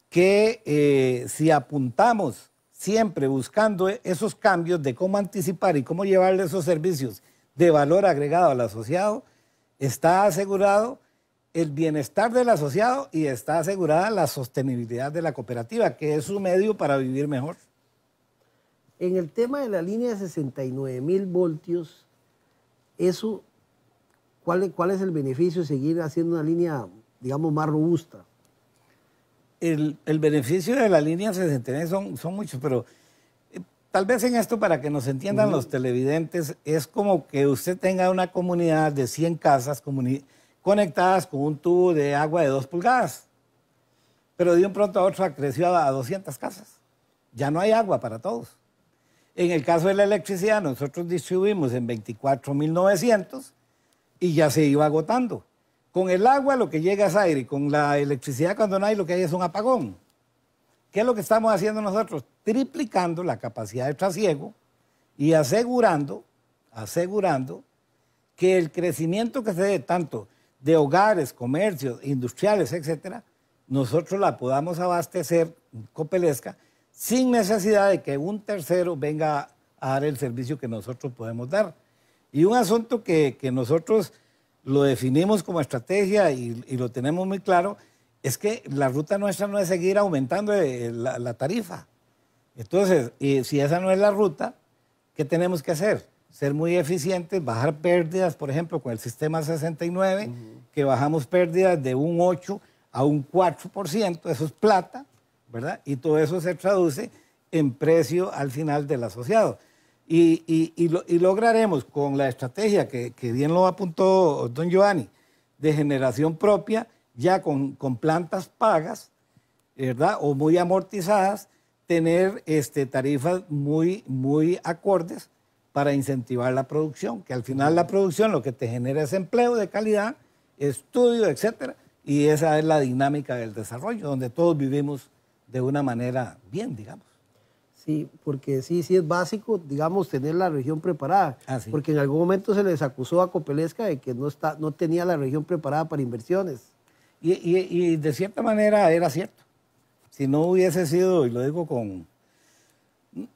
que eh, si apuntamos siempre buscando esos cambios de cómo anticipar y cómo llevarle esos servicios de valor agregado al asociado, está asegurado el bienestar del asociado y está asegurada la sostenibilidad de la cooperativa, que es su medio para vivir mejor. En el tema de la línea de 69 mil voltios, ¿cuál, ¿cuál es el beneficio de seguir haciendo una línea, digamos, más robusta? el, beneficio de la línea 69 son, son muchos, pero eh, tal vez en esto, para que nos entiendan los televidentes, es como que usted tenga una comunidad de 100 casas conectadas con un tubo de agua de 2 pulgadas, pero de un pronto a otro creció a, a 200 casas. Ya no hay agua para todos. En el caso de la electricidad, nosotros distribuimos en 24.900 y ya se iba agotando. Con el agua lo que llega es aire, con la electricidad cuando no hay lo que hay es un apagón. ¿Qué es lo que estamos haciendo nosotros? Triplicando la capacidad de trasiego y asegurando, asegurando que el crecimiento que se dé tanto de hogares, comercios, industriales, etcétera, nosotros la podamos abastecer copelesca sin necesidad de que un tercero venga a dar el servicio que nosotros podemos dar. Y un asunto que, que nosotros lo definimos como estrategia y, lo tenemos muy claro, es que la ruta nuestra no es seguir aumentando eh, la, tarifa. Entonces, y eh, si esa no es la ruta, ¿qué tenemos que hacer? Ser muy eficientes, bajar pérdidas, por ejemplo, con el sistema 69, que bajamos pérdidas de un 8 a un 4%, eso es plata, ¿verdad? Y todo eso se traduce en precio al final del asociado. Y, lograremos con la estrategia que, bien lo apuntó don Giovanni, de generación propia, ya con, con plantas pagas, ¿verdad? O muy amortizadas, tener este, tarifas muy, muy acordes para incentivar la producción, que al final la producción lo que te genera es empleo de calidad, estudio, etcétera, y esa es la dinámica del desarrollo, donde todos vivimos de una manera bien, digamos. Sí, porque sí, sí es básico, digamos, tener la región preparada. Ah, porque en algún momento se les acusó a Copelesca de que no, está, no tenía la región preparada para inversiones. Y, de cierta manera era cierto. Si no hubiese sido, y lo digo con...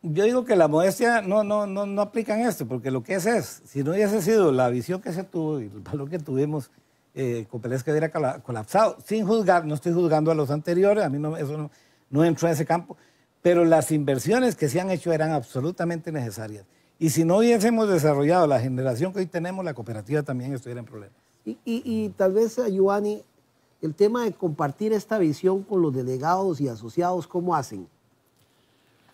Yo digo que la modestia no, no, no, aplica en esto, porque lo que es es, si no hubiese sido la visión que se tuvo y el valor que tuvimos, eh, Copelesca hubiera colapsado. Sin juzgar, no estoy juzgando a los anteriores, a mí no, eso no, no entró en ese campo pero las inversiones que se han hecho eran absolutamente necesarias. Y si no hubiésemos desarrollado la generación que hoy tenemos, la cooperativa también estuviera en problemas. Y, y, tal vez, eh, Giovanni, el tema de compartir esta visión con los delegados y asociados, ¿cómo hacen?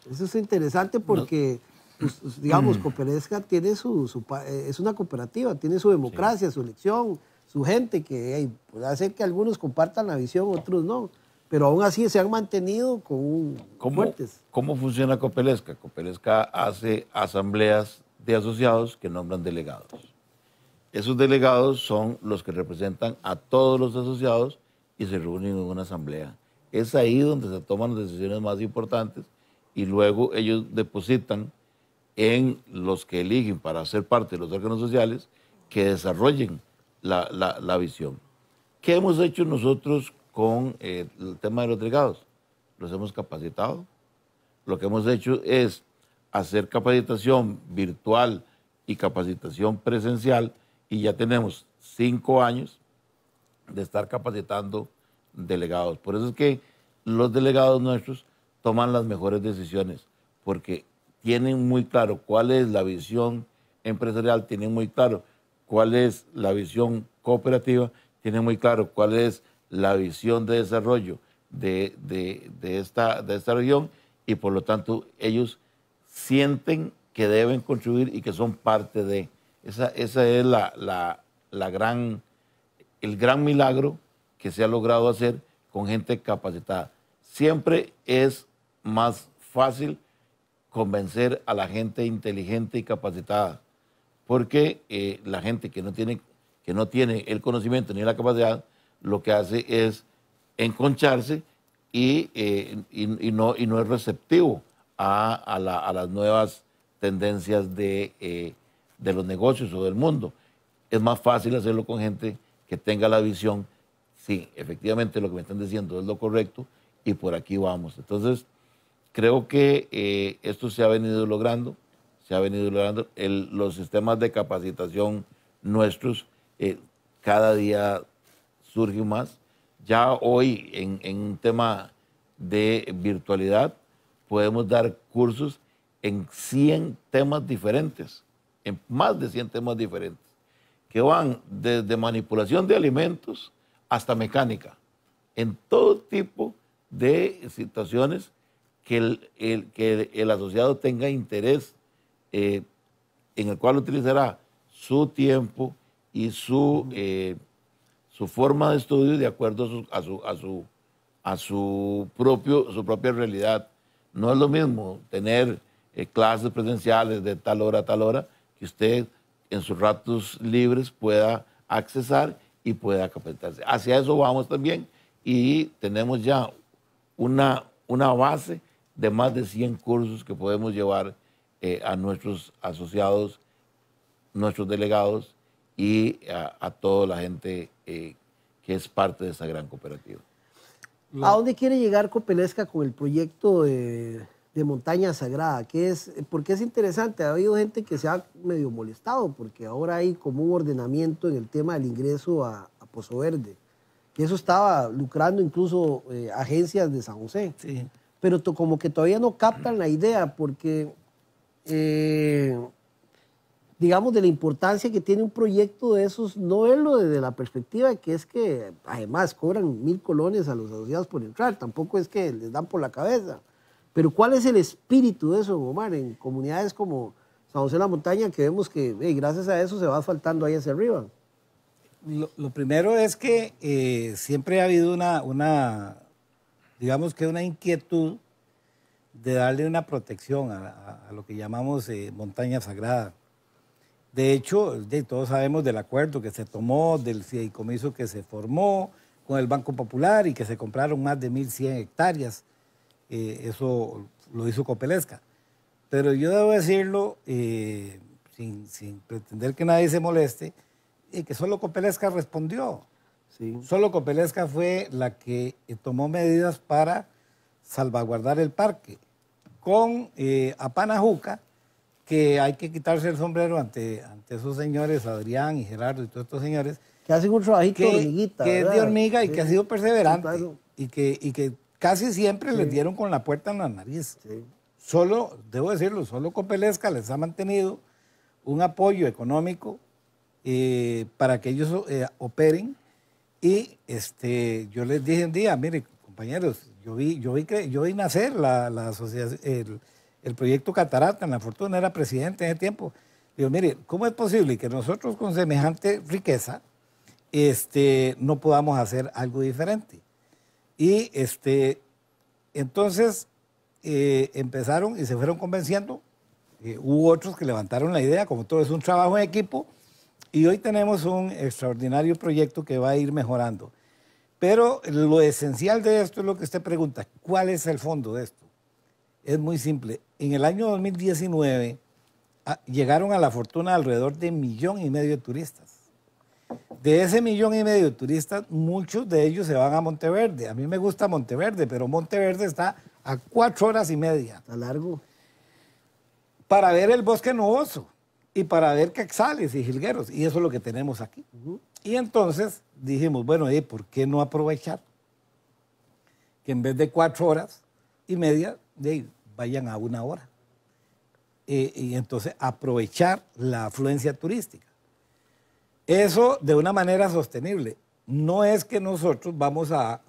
Eso es interesante porque, pues, pues, digamos, mm. Cooperesca tiene su, eh, es una cooperativa, tiene su democracia, su elección, su gente, que puede hacer que algunos compartan la visión, otros no pero aún así se han mantenido con ¿Cómo, ¿Cómo funciona Copelesca? Copelesca hace asambleas de asociados que nombran delegados. Esos delegados son los que representan a todos los asociados y se reúnen en una asamblea. Es ahí donde se toman las decisiones más importantes y luego ellos depositan en los que eligen para ser parte de los órganos sociales que desarrollen la, la visión. ¿Qué hemos hecho nosotros con eh, el tema de los delegados. Los hemos capacitado. Lo que hemos hecho es hacer capacitación virtual y capacitación presencial y ya tenemos cinco años de estar capacitando delegados. Por eso es que los delegados nuestros toman las mejores decisiones, porque tienen muy claro cuál es la visión empresarial, tienen muy claro cuál es la visión cooperativa, tienen muy claro cuál es la visión de desarrollo de, esta, de esta región y por lo tanto ellos sienten que deben contribuir y que son parte de. Esa, es la, gran, el gran milagro que se ha logrado hacer con gente capacitada. Siempre es más fácil convencer a la gente inteligente y capacitada, porque eh, la gente que no, tiene, que no tiene el conocimiento ni la capacidad lo que hace es enconcharse eh, y, no, y no, es receptivo a, las nuevas tendencias eh, de, los negocios o del mundo. Es más fácil hacerlo con gente que tenga la visión, sí, efectivamente lo que me están diciendo es lo correcto y por aquí vamos. Entonces, creo que eh, esto se ha venido logrando, se ha venido logrando. los sistemas de capacitación nuestros cada día surge más. Ya hoy en, un tema de virtualidad podemos dar cursos en 100 temas diferentes, en más de 100 temas diferentes, que van desde manipulación de alimentos hasta mecánica, en todo tipo de situaciones que el, que el asociado tenga interés, eh, en el cual utilizará su tiempo y su su forma de estudio de acuerdo a su, a su, propio, su propia realidad. No es lo mismo tener eh, clases presenciales de tal hora a tal hora que usted en sus ratos libres pueda accesar y pueda capacitarse. Hacia eso vamos también y tenemos ya una, una base de más de 100 cursos que podemos llevar eh, a nuestros asociados, nuestros delegados y a toda la gente eh, que es parte de esa gran cooperativa. ¿A dónde quiere llegar Copelesca con el proyecto de, Montaña Sagrada? ¿Qué es, porque es interesante, ha habido gente que se ha medio molestado porque ahora hay como un ordenamiento en el tema del ingreso a, Pozo Verde, y eso estaba lucrando incluso eh, agencias de San José. Sí. Pero como que todavía no captan la idea porque eh, digamos, de la importancia que tiene un proyecto de esos, no es lo desde la perspectiva que es que además cobran mil colones a los asociados por entrar, tampoco es que les dan por la cabeza. Pero ¿cuál es el espíritu de eso, Omar, en comunidades como San José de la Montaña, que vemos que gracias a eso se va faltando ahí hacia arriba? Lo, primero es que eh, siempre ha habido una, digamos que una inquietud de darle una protección a, lo que llamamos eh, montaña sagrada de hecho, todos sabemos del acuerdo que se tomó, del comiso que se formó con el Banco Popular y que se compraron más de 1.100 hectáreas. Eh, eso lo hizo Copelesca. Pero yo debo decirlo, eh, sin, pretender que nadie se moleste, eh, que solo Copelesca respondió. Sí. Solo Copelesca fue la que tomó medidas para salvaguardar el parque. Con Apanajuca, que hay que quitarse el sombrero ante, ante esos señores, Adrián y Gerardo y todos estos señores. Que hacen un trabajito que, hormiguita. Que es de hormiga y que ha sido perseverante. y, que, y que casi siempre les dieron con la puerta en la nariz. Solo, debo decirlo, solo Copelesca les ha mantenido un apoyo económico eh, para que ellos eh, operen. Y este, yo les dije un día, mire, compañeros, yo vi, yo vi, yo vi nacer la, la asociación el proyecto Catarata en la Fortuna, era presidente en ese tiempo. Digo, mire, ¿cómo es posible que nosotros con semejante riqueza este, no podamos hacer algo diferente? Y este, entonces eh, empezaron y se fueron convenciendo. Eh, hubo otros que levantaron la idea, como todo es un trabajo en equipo, y hoy tenemos un extraordinario proyecto que va a ir mejorando. Pero lo esencial de esto es lo que usted pregunta, ¿cuál es el fondo de esto? es muy simple. En el año 2019 ah, llegaron a la fortuna alrededor de millón y medio de turistas. De ese millón y medio de turistas, muchos de ellos se van a Monteverde. A mí me gusta Monteverde, pero Monteverde está a cuatro horas y media. A largo. Para ver el bosque nuboso y para ver caxales y jilgueros. Y eso es lo que tenemos aquí. Y entonces dijimos, bueno, por qué no aprovechar? Que en vez de cuatro horas y media, de vayan a una hora. y entonces aprovechar la afluencia turística. Eso de una manera sostenible. No es que nosotros vamos a,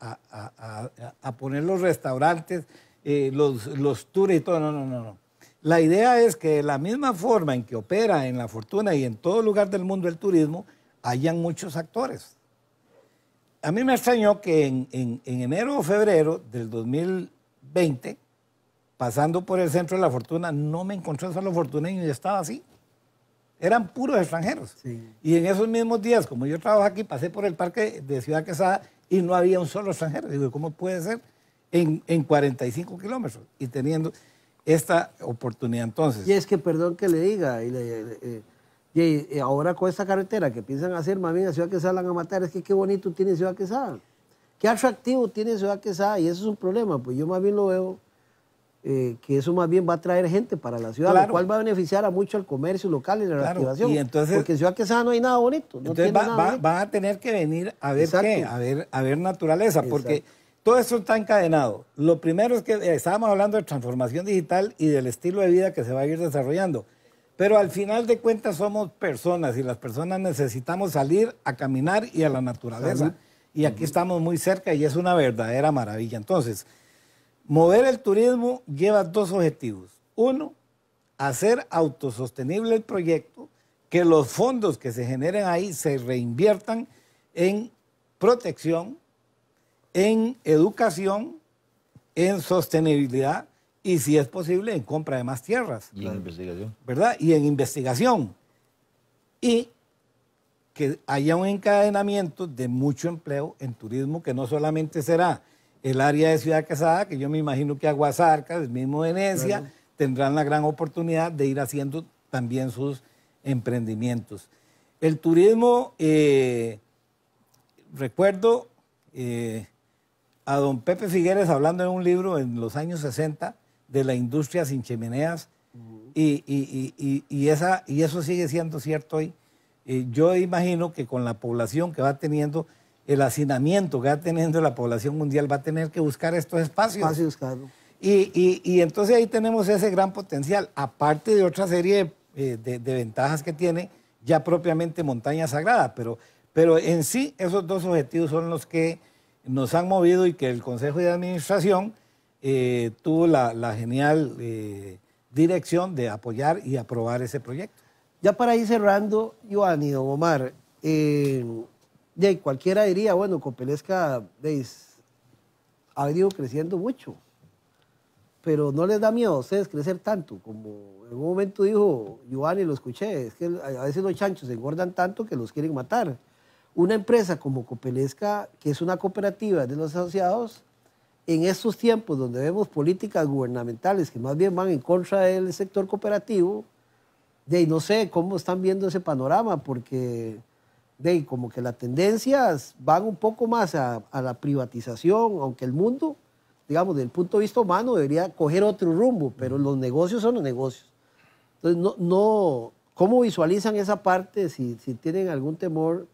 a, poner los restaurantes, eh, los, los tours y todo. No, no, no, no. La idea es que de la misma forma en que opera en La Fortuna y en todo lugar del mundo el turismo, hayan muchos actores. A mí me extrañó que en enero o febrero del 2020 pasando por el centro de la fortuna, no me encontré solo fortuneño y estaba así. Eran puros extranjeros. Sí. Y en esos mismos días, como yo trabajo aquí, pasé por el parque de Ciudad Quesada y no había un solo extranjero. Digo, ¿cómo puede ser en, 45 kilómetros? Y teniendo esta oportunidad entonces. Y es que, perdón que le diga, y, eh, eh, eh, ahora con esta carretera que piensan hacer, más bien a Ciudad Quesada la van a matar, es que qué bonito tiene Ciudad Quesada. Qué atractivo tiene Ciudad Quesada, y eso es un problema, pues yo más bien lo veo eh, que eso más bien va a traer gente para la ciudad, lo cual va a beneficiar a mucho al comercio local y la claro. Y entonces, porque en Ciudad Quesada no hay nada bonito. No entonces va, van a tener que venir a ver qué, a ver, a ver naturaleza, porque todo eso está encadenado. Lo primero es que eh, estábamos hablando de transformación digital y del estilo de vida que se va a ir desarrollando. Pero al final de cuentas somos personas y las personas necesitamos salir a caminar y a la naturaleza. Y aquí estamos muy cerca y es una verdadera maravilla. Entonces, Mover el turismo lleva dos objetivos. Uno, hacer autosostenible el proyecto, que los fondos que se generen ahí se reinviertan en protección, en educación, en sostenibilidad y, si es posible, en compra de más tierras. Y en investigación. ¿Verdad? Y en investigación. Y que haya un encadenamiento de mucho empleo en turismo que no solamente será el área de Ciudad Casada, que yo me imagino que Aguasarca, el mismo Venecia, tendrán la gran oportunidad de ir haciendo también sus emprendimientos. El turismo, eh, recuerdo eh, a don Pepe Figueres hablando en un libro en los años 60 de la industria sin chimeneas, y, esa, y eso sigue siendo cierto hoy. Eh, yo imagino que con la población que va teniendo el hacinamiento que va teniendo la población mundial va a tener que buscar estos espacios. Y, entonces ahí tenemos ese gran potencial, aparte de otra serie eh, de, ventajas que tiene ya propiamente Montaña Sagrada, pero, pero en sí esos dos objetivos son los que nos han movido y que el Consejo de Administración eh, tuvo la, genial eh, dirección de apoyar y aprobar ese proyecto. Ya para ir cerrando, Joan Omar, de cualquiera diría, bueno, Copelesca ha venido creciendo mucho, pero no les da miedo a ustedes crecer tanto, como en un momento dijo Giovanni, lo escuché, es que a veces los chanchos se engordan tanto que los quieren matar. Una empresa como Copelesca, que es una cooperativa de los asociados, en estos tiempos donde vemos políticas gubernamentales que más bien van en contra del sector cooperativo, de no sé cómo están viendo ese panorama, porque de como que las tendencias van un poco más a, la privatización, aunque el mundo, digamos, desde el punto de vista humano debería coger otro rumbo, pero los negocios son los negocios. Entonces, no, no ¿cómo visualizan esa parte? Si, si tienen algún temor,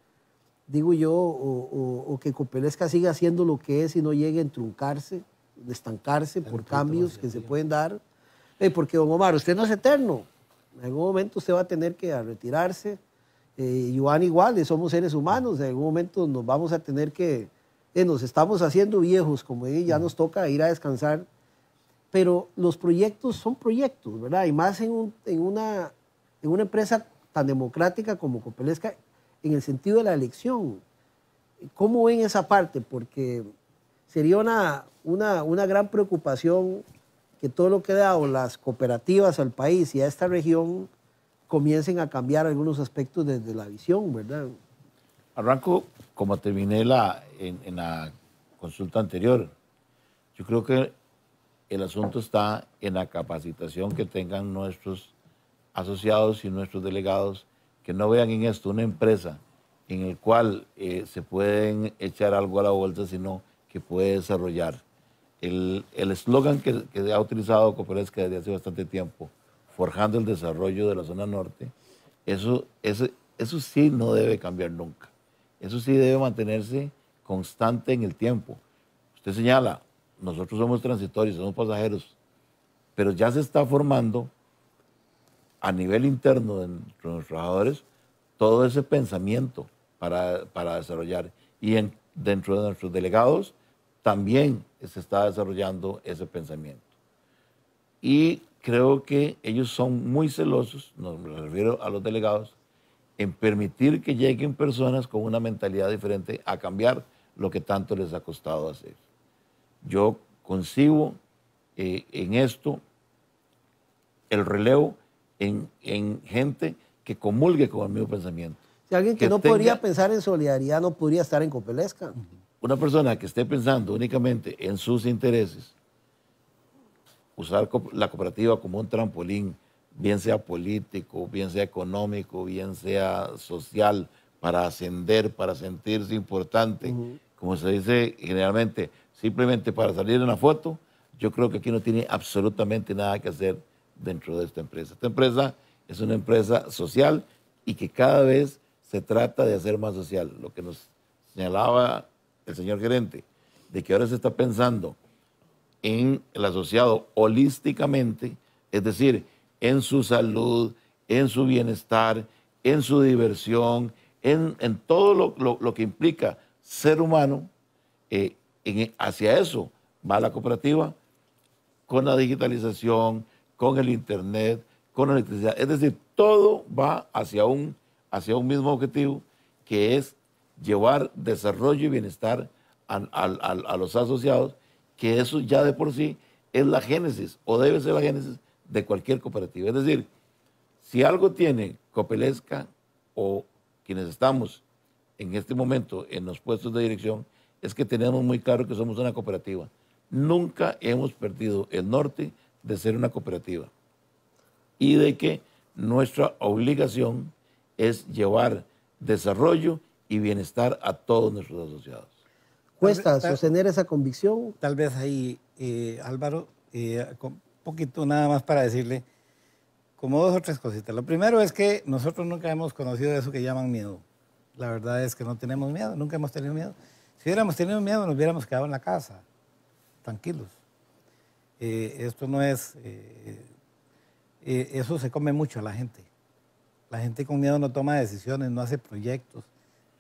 digo yo, o, o, que Copelesca siga haciendo lo que es y no llegue a truncarse, estancarse por cambios que se pueden dar. Eh, porque, don Omar, usted no es eterno. En algún momento usted va a tener que retirarse eh, y igual, somos seres humanos, en algún momento nos vamos a tener que, eh, nos estamos haciendo viejos, como ya nos toca ir a descansar, pero los proyectos son proyectos, ¿verdad? Y más en, una, en una empresa tan democrática como Copelesca, en el sentido de la elección. ¿Cómo ven esa parte? Porque sería una, una, una gran preocupación que todo lo que ha dado las cooperativas al país y a esta región comiencen a cambiar algunos aspectos desde la visión, ¿verdad? Arranco como terminé la, en, la consulta anterior. Yo creo que el asunto está en la capacitación que tengan nuestros asociados y nuestros delegados, que no vean en esto una empresa en el cual eh, se pueden echar algo a la vuelta, sino que puede desarrollar. El eslogan que, que, ha utilizado Cooperesca desde hace bastante tiempo, forjando el desarrollo de la zona norte, eso, eso sí no debe cambiar nunca. Eso sí debe mantenerse constante en el tiempo. Usted señala, nosotros somos transitorios, somos pasajeros, pero ya se está formando a nivel interno de nuestros trabajadores todo ese pensamiento para, para desarrollar. Y en, dentro de nuestros delegados también se está desarrollando ese pensamiento. Y creo que ellos son muy celosos, me refiero a los delegados, en permitir que lleguen personas con una mentalidad diferente a cambiar lo que tanto les ha costado hacer. Yo consigo eh, en esto el relevo en, gente que comulgue con el mismo pensamiento. Si alguien que, no podría pensar en solidaridad no podría estar en Copelesca. Una persona que esté pensando únicamente en sus intereses usar la cooperativa como un trampolín, bien sea político, bien sea económico, bien sea social, para ascender, para sentirse importante, como se dice generalmente, simplemente para salir en la foto, yo creo que aquí no tiene absolutamente nada que hacer dentro de esta empresa. Esta empresa es una empresa social y que cada vez se trata de hacer más social. Lo que nos señalaba el señor gerente, de que ahora se está pensando en el asociado holísticamente, es decir, en su salud, en su bienestar, en su diversión, en, todo lo, que implica ser humano, eh, hacia eso va la cooperativa con la digitalización, con el Internet, con la electricidad. Es decir, todo va hacia un, hacia un mismo objetivo, que es llevar desarrollo y bienestar a los asociados que eso ya de por sí es la génesis o debe ser la génesis de cualquier cooperativa. Es decir, si algo tiene Copelesca o quienes estamos en este momento en los puestos de dirección, es que tenemos muy claro que somos una cooperativa. Nunca hemos perdido el norte de ser una cooperativa y de que nuestra obligación es llevar desarrollo y bienestar a todos nuestros asociados. Cuesta sostener esa convicción. Tal vez ahí, eh, Álvaro, un eh, poquito nada más para decirle como dos o tres cositas. Lo primero es que nosotros nunca hemos conocido eso que llaman miedo. La verdad es que no tenemos miedo, nunca hemos tenido miedo. Si hubiéramos tenido miedo, nos hubiéramos quedado en la casa, tranquilos. Eh, esto no es... eso se come mucho a la gente. La gente con miedo no toma decisiones, no hace proyectos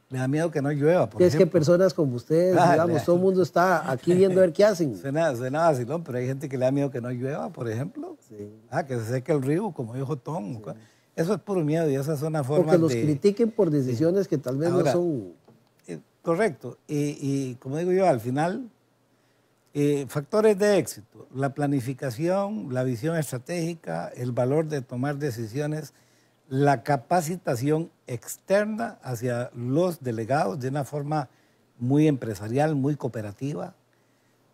le da miedo que no llueva. Por es que personas como ustedes, ah, digamos, todo el mundo está aquí viendo a ver qué hacen. [LAUGHS] nada así, vacilón, pero hay gente que le da miedo que no llueva, por ejemplo. Ah, que se seque el río, como dijo Tom. Eso es puro miedo y esa son las formas Porque los critiquen por decisiones que tal vez no son... Eh, correcto. Y, como digo yo, al final, eh, factores de éxito. La planificación, la visión estratégica, el valor de tomar decisiones la capacitación externa hacia los delegados de una forma muy empresarial, muy cooperativa.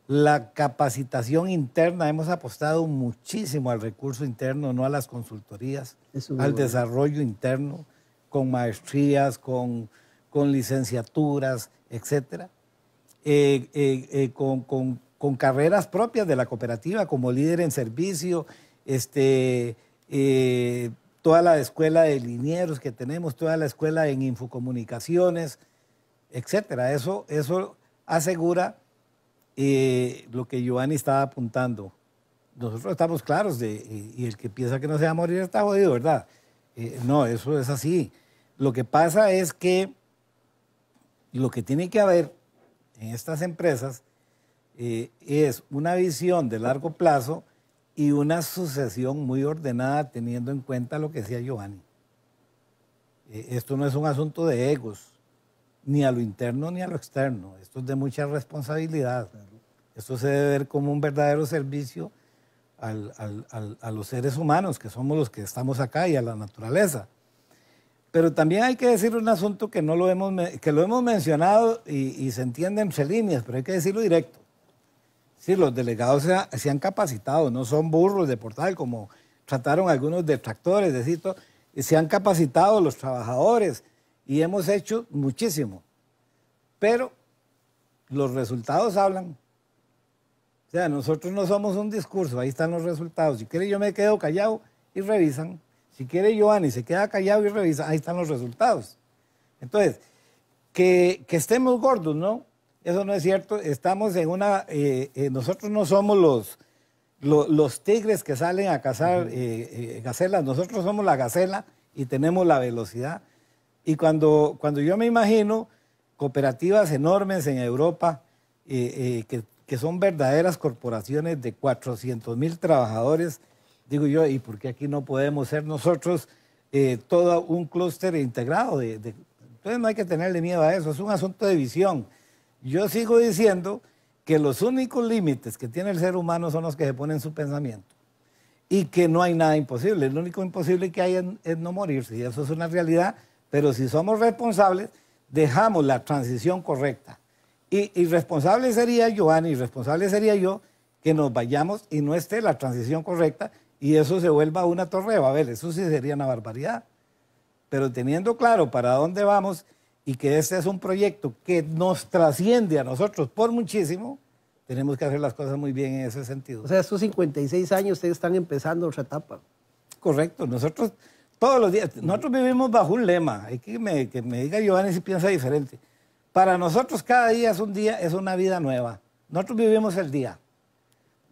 La capacitación interna, hemos apostado muchísimo al recurso interno, no a las consultorías, al desarrollo interno, con maestrías, con, licenciaturas, etc. Eh, eh, eh, con, con, carreras propias de la cooperativa, como líder en servicio, este, toda la escuela de linieros que tenemos, toda la escuela en infocomunicaciones, etcétera. Eso, eso asegura eh, lo que Giovanni estaba apuntando. Nosotros estamos claros de, eh, y, el que piensa que no se va a morir está jodido, ¿verdad? Eh, no, eso es así. Lo que pasa es que lo que tiene que haber en estas empresas es una visión de largo plazo y una sucesión muy ordenada teniendo en cuenta lo que decía Giovanni. E, esto no es un asunto de egos, ni a lo interno ni a lo externo. Esto es de mucha responsabilidad. Esto se debe ver como un verdadero servicio a los seres humanos, que somos los que estamos acá, y a la naturaleza. Pero también hay que decir un asunto que, no lo, hemos, que lo hemos mencionado y, y se entiende entre líneas, pero hay que decirlo directo. Sí, los delegados se, han capacitado, no son burros de portal como trataron algunos detractores, se han capacitado los trabajadores y hemos hecho muchísimo. Pero los resultados hablan. O sea, nosotros no somos un discurso, ahí están los resultados. Si quiere yo me quedo callado y revisan. Si quiere Giovanni se queda callado y revisa, ahí están los resultados. Entonces, que estemos gordos, ¿no? Eso no es cierto. Estamos en una. Eh, eh, nosotros no somos los, tigres que salen a cazar eh, gacelas. Nosotros somos la gacela y tenemos la velocidad. Y cuando, yo me imagino cooperativas enormes en Europa que, son verdaderas corporaciones de 400 mil trabajadores, digo yo, ¿y por qué aquí no podemos ser nosotros todo un clúster integrado? de... Entonces no hay que tenerle miedo a eso. Es un asunto de visión. Yo sigo diciendo que los únicos límites que tiene el ser humano son los que se ponen en su pensamiento y que no hay nada imposible. Lo único imposible que hay es, no morirse y eso es una realidad, pero si somos responsables, dejamos la transición correcta. Y, responsable sería y responsable sería yo que nos vayamos y no esté la transición correcta y eso se vuelva una torre A ver, Eso sí sería una barbaridad. Pero teniendo claro para dónde vamos y que este es un proyecto que nos trasciende a nosotros por muchísimo, tenemos que hacer las cosas muy bien en ese sentido. O sea, estos 56 años ustedes están empezando otra etapa. Correcto, nosotros todos los días, nosotros vivimos bajo un lema, hay que que me diga Giovanni si piensa diferente. Para nosotros cada día es un día, es una vida nueva. Nosotros vivimos el día.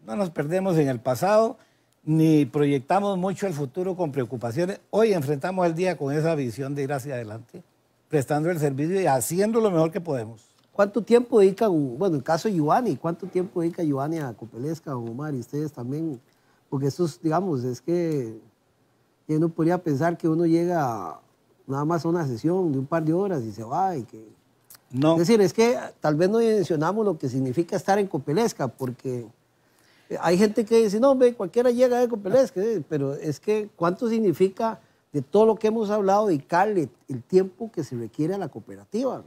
No nos perdemos en el pasado ni proyectamos mucho el futuro con preocupaciones. Hoy enfrentamos el día con esa visión de ir hacia adelante prestando el servicio y haciendo lo mejor que podemos. ¿Cuánto tiempo dedica, bueno, el caso de Giovanni, cuánto tiempo dedica Giovanni a Copelesca, Omar, y ustedes también? Porque eso, digamos, es que yo no podría pensar que uno llega nada más a una sesión de un par de horas y se va y que... No. Es decir, es que tal vez no mencionamos lo que significa estar en Copelesca, porque hay gente que dice, no, hombre, cualquiera llega a Copelesca, eh, pero es que cuánto significa de todo lo que hemos hablado, dedicarle el tiempo que se requiere a la cooperativa.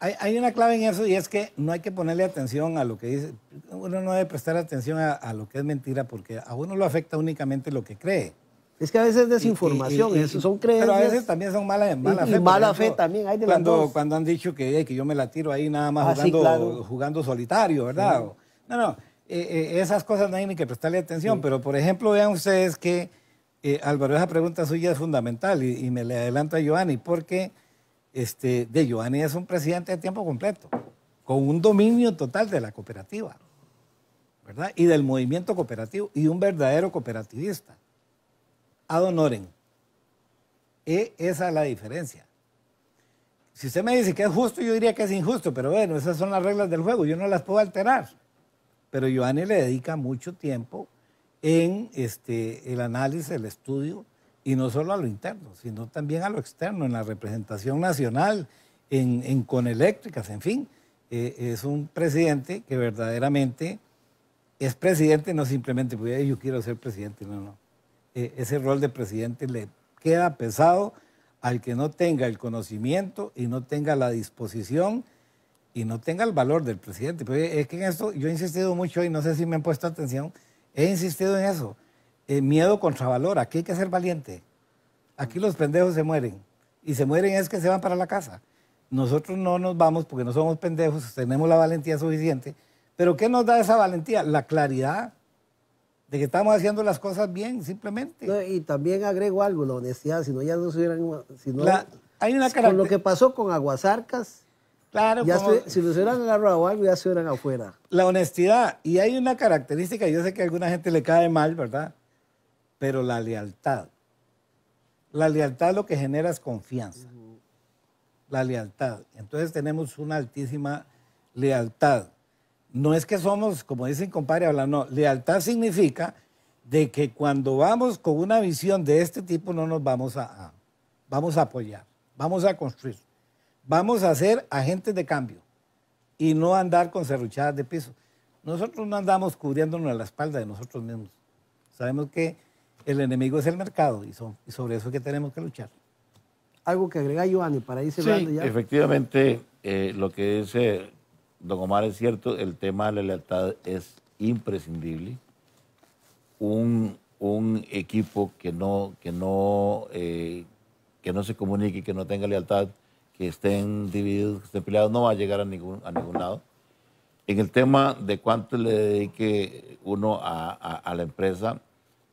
Hay, una clave en eso y es que no hay que ponerle atención a lo que dice. Uno no debe prestar atención a, lo que es mentira porque a uno lo afecta únicamente lo que cree. Es que a veces es desinformación, eso son creencias. Pero a veces también son malas mala fe. Y mala fe también, hay de cuando, cuando han dicho que, que, yo me la tiro ahí nada más ah, jugando, jugando solitario, ¿verdad? No, no, eh, eh, esas cosas no hay ni que prestarle atención, pero por ejemplo, vean ustedes que eh, Álvaro, esa pregunta suya es fundamental y, me la adelanto a Giovanni, porque este, de Giovanni es un presidente de tiempo completo, con un dominio total de la cooperativa, ¿verdad? Y del movimiento cooperativo, y un verdadero cooperativista. Adonoren, e, esa es la diferencia. Si usted me dice que es justo, yo diría que es injusto, pero bueno, esas son las reglas del juego, yo no las puedo alterar. Pero Giovanni le dedica mucho tiempo en este, el análisis, el estudio, y no solo a lo interno, sino también a lo externo, en la representación nacional, en, en Coneléctricas, en fin. Eh, es un presidente que verdaderamente es presidente, no simplemente pues, yo quiero ser presidente, no, no. E, ese rol de presidente le queda pesado al que no tenga el conocimiento y no tenga la disposición y no tenga el valor del presidente. Pues, es que en esto yo he insistido mucho y no sé si me han puesto atención, He insistido en eso. Eh, miedo miedo valor, Aquí hay que ser valiente. Aquí los pendejos se mueren. Y se mueren es que se van para la casa. Nosotros no nos vamos porque no somos pendejos, tenemos la valentía suficiente. Pero ¿qué nos da esa valentía? La claridad de que estamos haciendo las cosas bien, simplemente. y también agrego algo, la honestidad, si no ya no se hubieran... Si no, hay una con lo que pasó con Aguasarcas, Claro, si lo hubieran agarrado algo, ya se eran afuera. La honestidad. Y hay una característica, yo sé que a alguna gente le cae mal, ¿verdad? Pero la lealtad. La lealtad lo que genera es confianza. La lealtad. Entonces tenemos una altísima lealtad. No es que somos, como dicen compadre, habla, no. Lealtad significa de que cuando vamos con una visión de este tipo no nos vamos a, vamos a apoyar, vamos a construir. Vamos a ser agentes de cambio y no andar con cerruchadas de piso. Nosotros no andamos cubriéndonos la espalda de nosotros mismos. Sabemos que el enemigo es el mercado y, sobre eso es que tenemos que luchar. Algo que agrega Giovanni, para irse. sí, ya. Efectivamente, eh, lo que dice eh, don Omar es cierto, el tema de la lealtad es imprescindible. Un, equipo que no, que, no, eh, que no se comunique, que no tenga lealtad, que estén divididos, que estén peleados, no va a llegar a ningún, a ningún lado. En el tema de cuánto le dedique uno a, la empresa,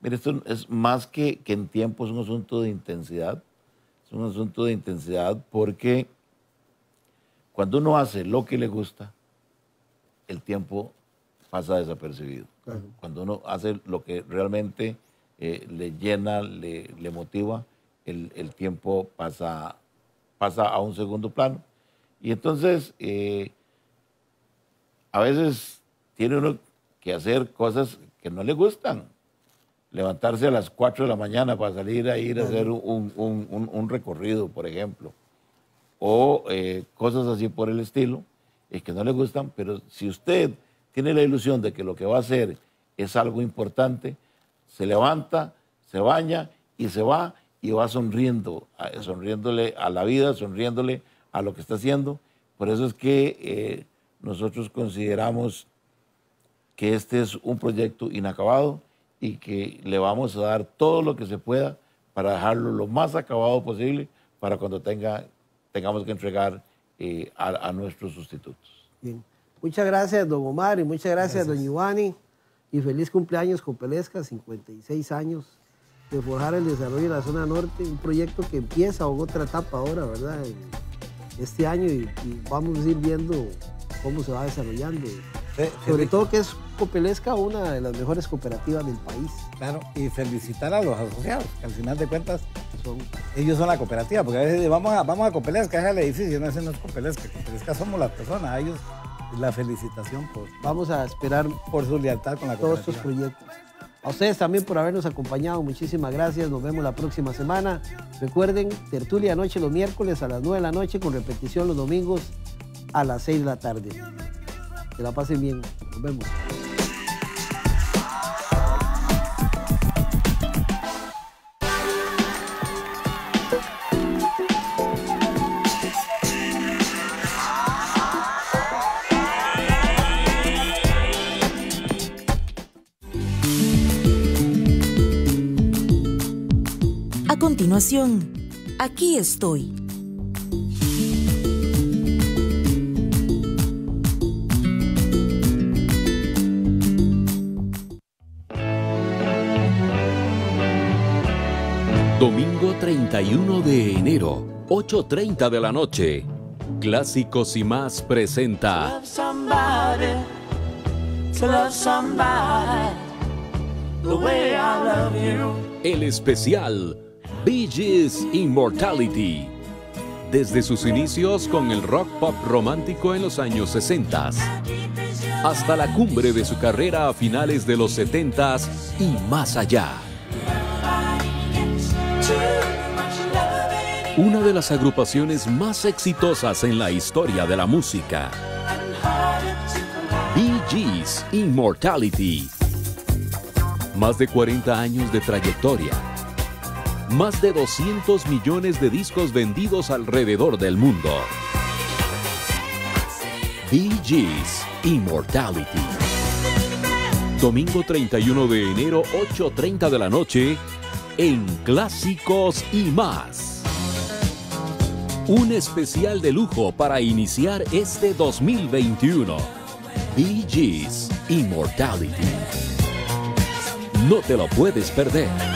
mire, esto es más que, que en tiempo, es un asunto de intensidad. Es un asunto de intensidad porque cuando uno hace lo que le gusta, el tiempo pasa desapercibido. Cuando uno hace lo que realmente eh, le llena, le, le motiva, el, el, tiempo pasa pasa a un segundo plano. Y entonces, eh, a veces tiene uno que hacer cosas que no le gustan. Levantarse a las 4 de la mañana para salir a ir a hacer un, recorrido, por ejemplo. O eh, cosas así por el estilo, es que no le gustan, pero si usted tiene la ilusión de que lo que va a hacer es algo importante, se levanta, se baña y se va y va sonriendo, sonriéndole a la vida, sonriéndole a lo que está haciendo. Por eso es que eh, nosotros consideramos que este es un proyecto inacabado y que le vamos a dar todo lo que se pueda para dejarlo lo más acabado posible para cuando tenga, tengamos que entregar eh, a, nuestros sustitutos. Bien. Muchas gracias, don Omar, y muchas gracias, doña don Ivani. Y feliz cumpleaños con Pelesca, 56 años de forjar el desarrollo de la zona norte, un proyecto que empieza o otra etapa ahora, ¿verdad? Este año y, vamos a ir viendo cómo se va desarrollando. Sobre todo que es Copelesca una de las mejores cooperativas del país. Claro, y felicitar a los asociados, que al final de cuentas son, ellos son la cooperativa, porque a veces vamos a, vamos a Copelesca, es el edificio, no, hacen no es Copelesca, Copelesca somos las personas, ellos la felicitación por... Vamos a esperar por su lealtad con la cooperativa. Todos estos proyectos. A ustedes también por habernos acompañado. Muchísimas gracias. Nos vemos la próxima semana. Recuerden, tertulia anoche los miércoles a las 9 de la noche con repetición los domingos a las 6 de la tarde. Que la pasen bien. Nos vemos. continuación. Aquí estoy. Domingo 31 de enero, 8.30 de la noche. Clásicos y más presenta. El especial Bee Gees Immortality. Desde sus inicios con el rock pop romántico en los años 60 hasta la cumbre de su carrera a finales de los 70 y más allá. Una de las agrupaciones más exitosas en la historia de la música. Bee Gees Immortality. Más de 40 años de trayectoria más de 200 millones de discos vendidos alrededor del mundo. BG's Immortality. Domingo 31 de enero, 8.30 de la noche, en Clásicos y más. Un especial de lujo para iniciar este 2021. BG's Immortality. No te lo puedes perder.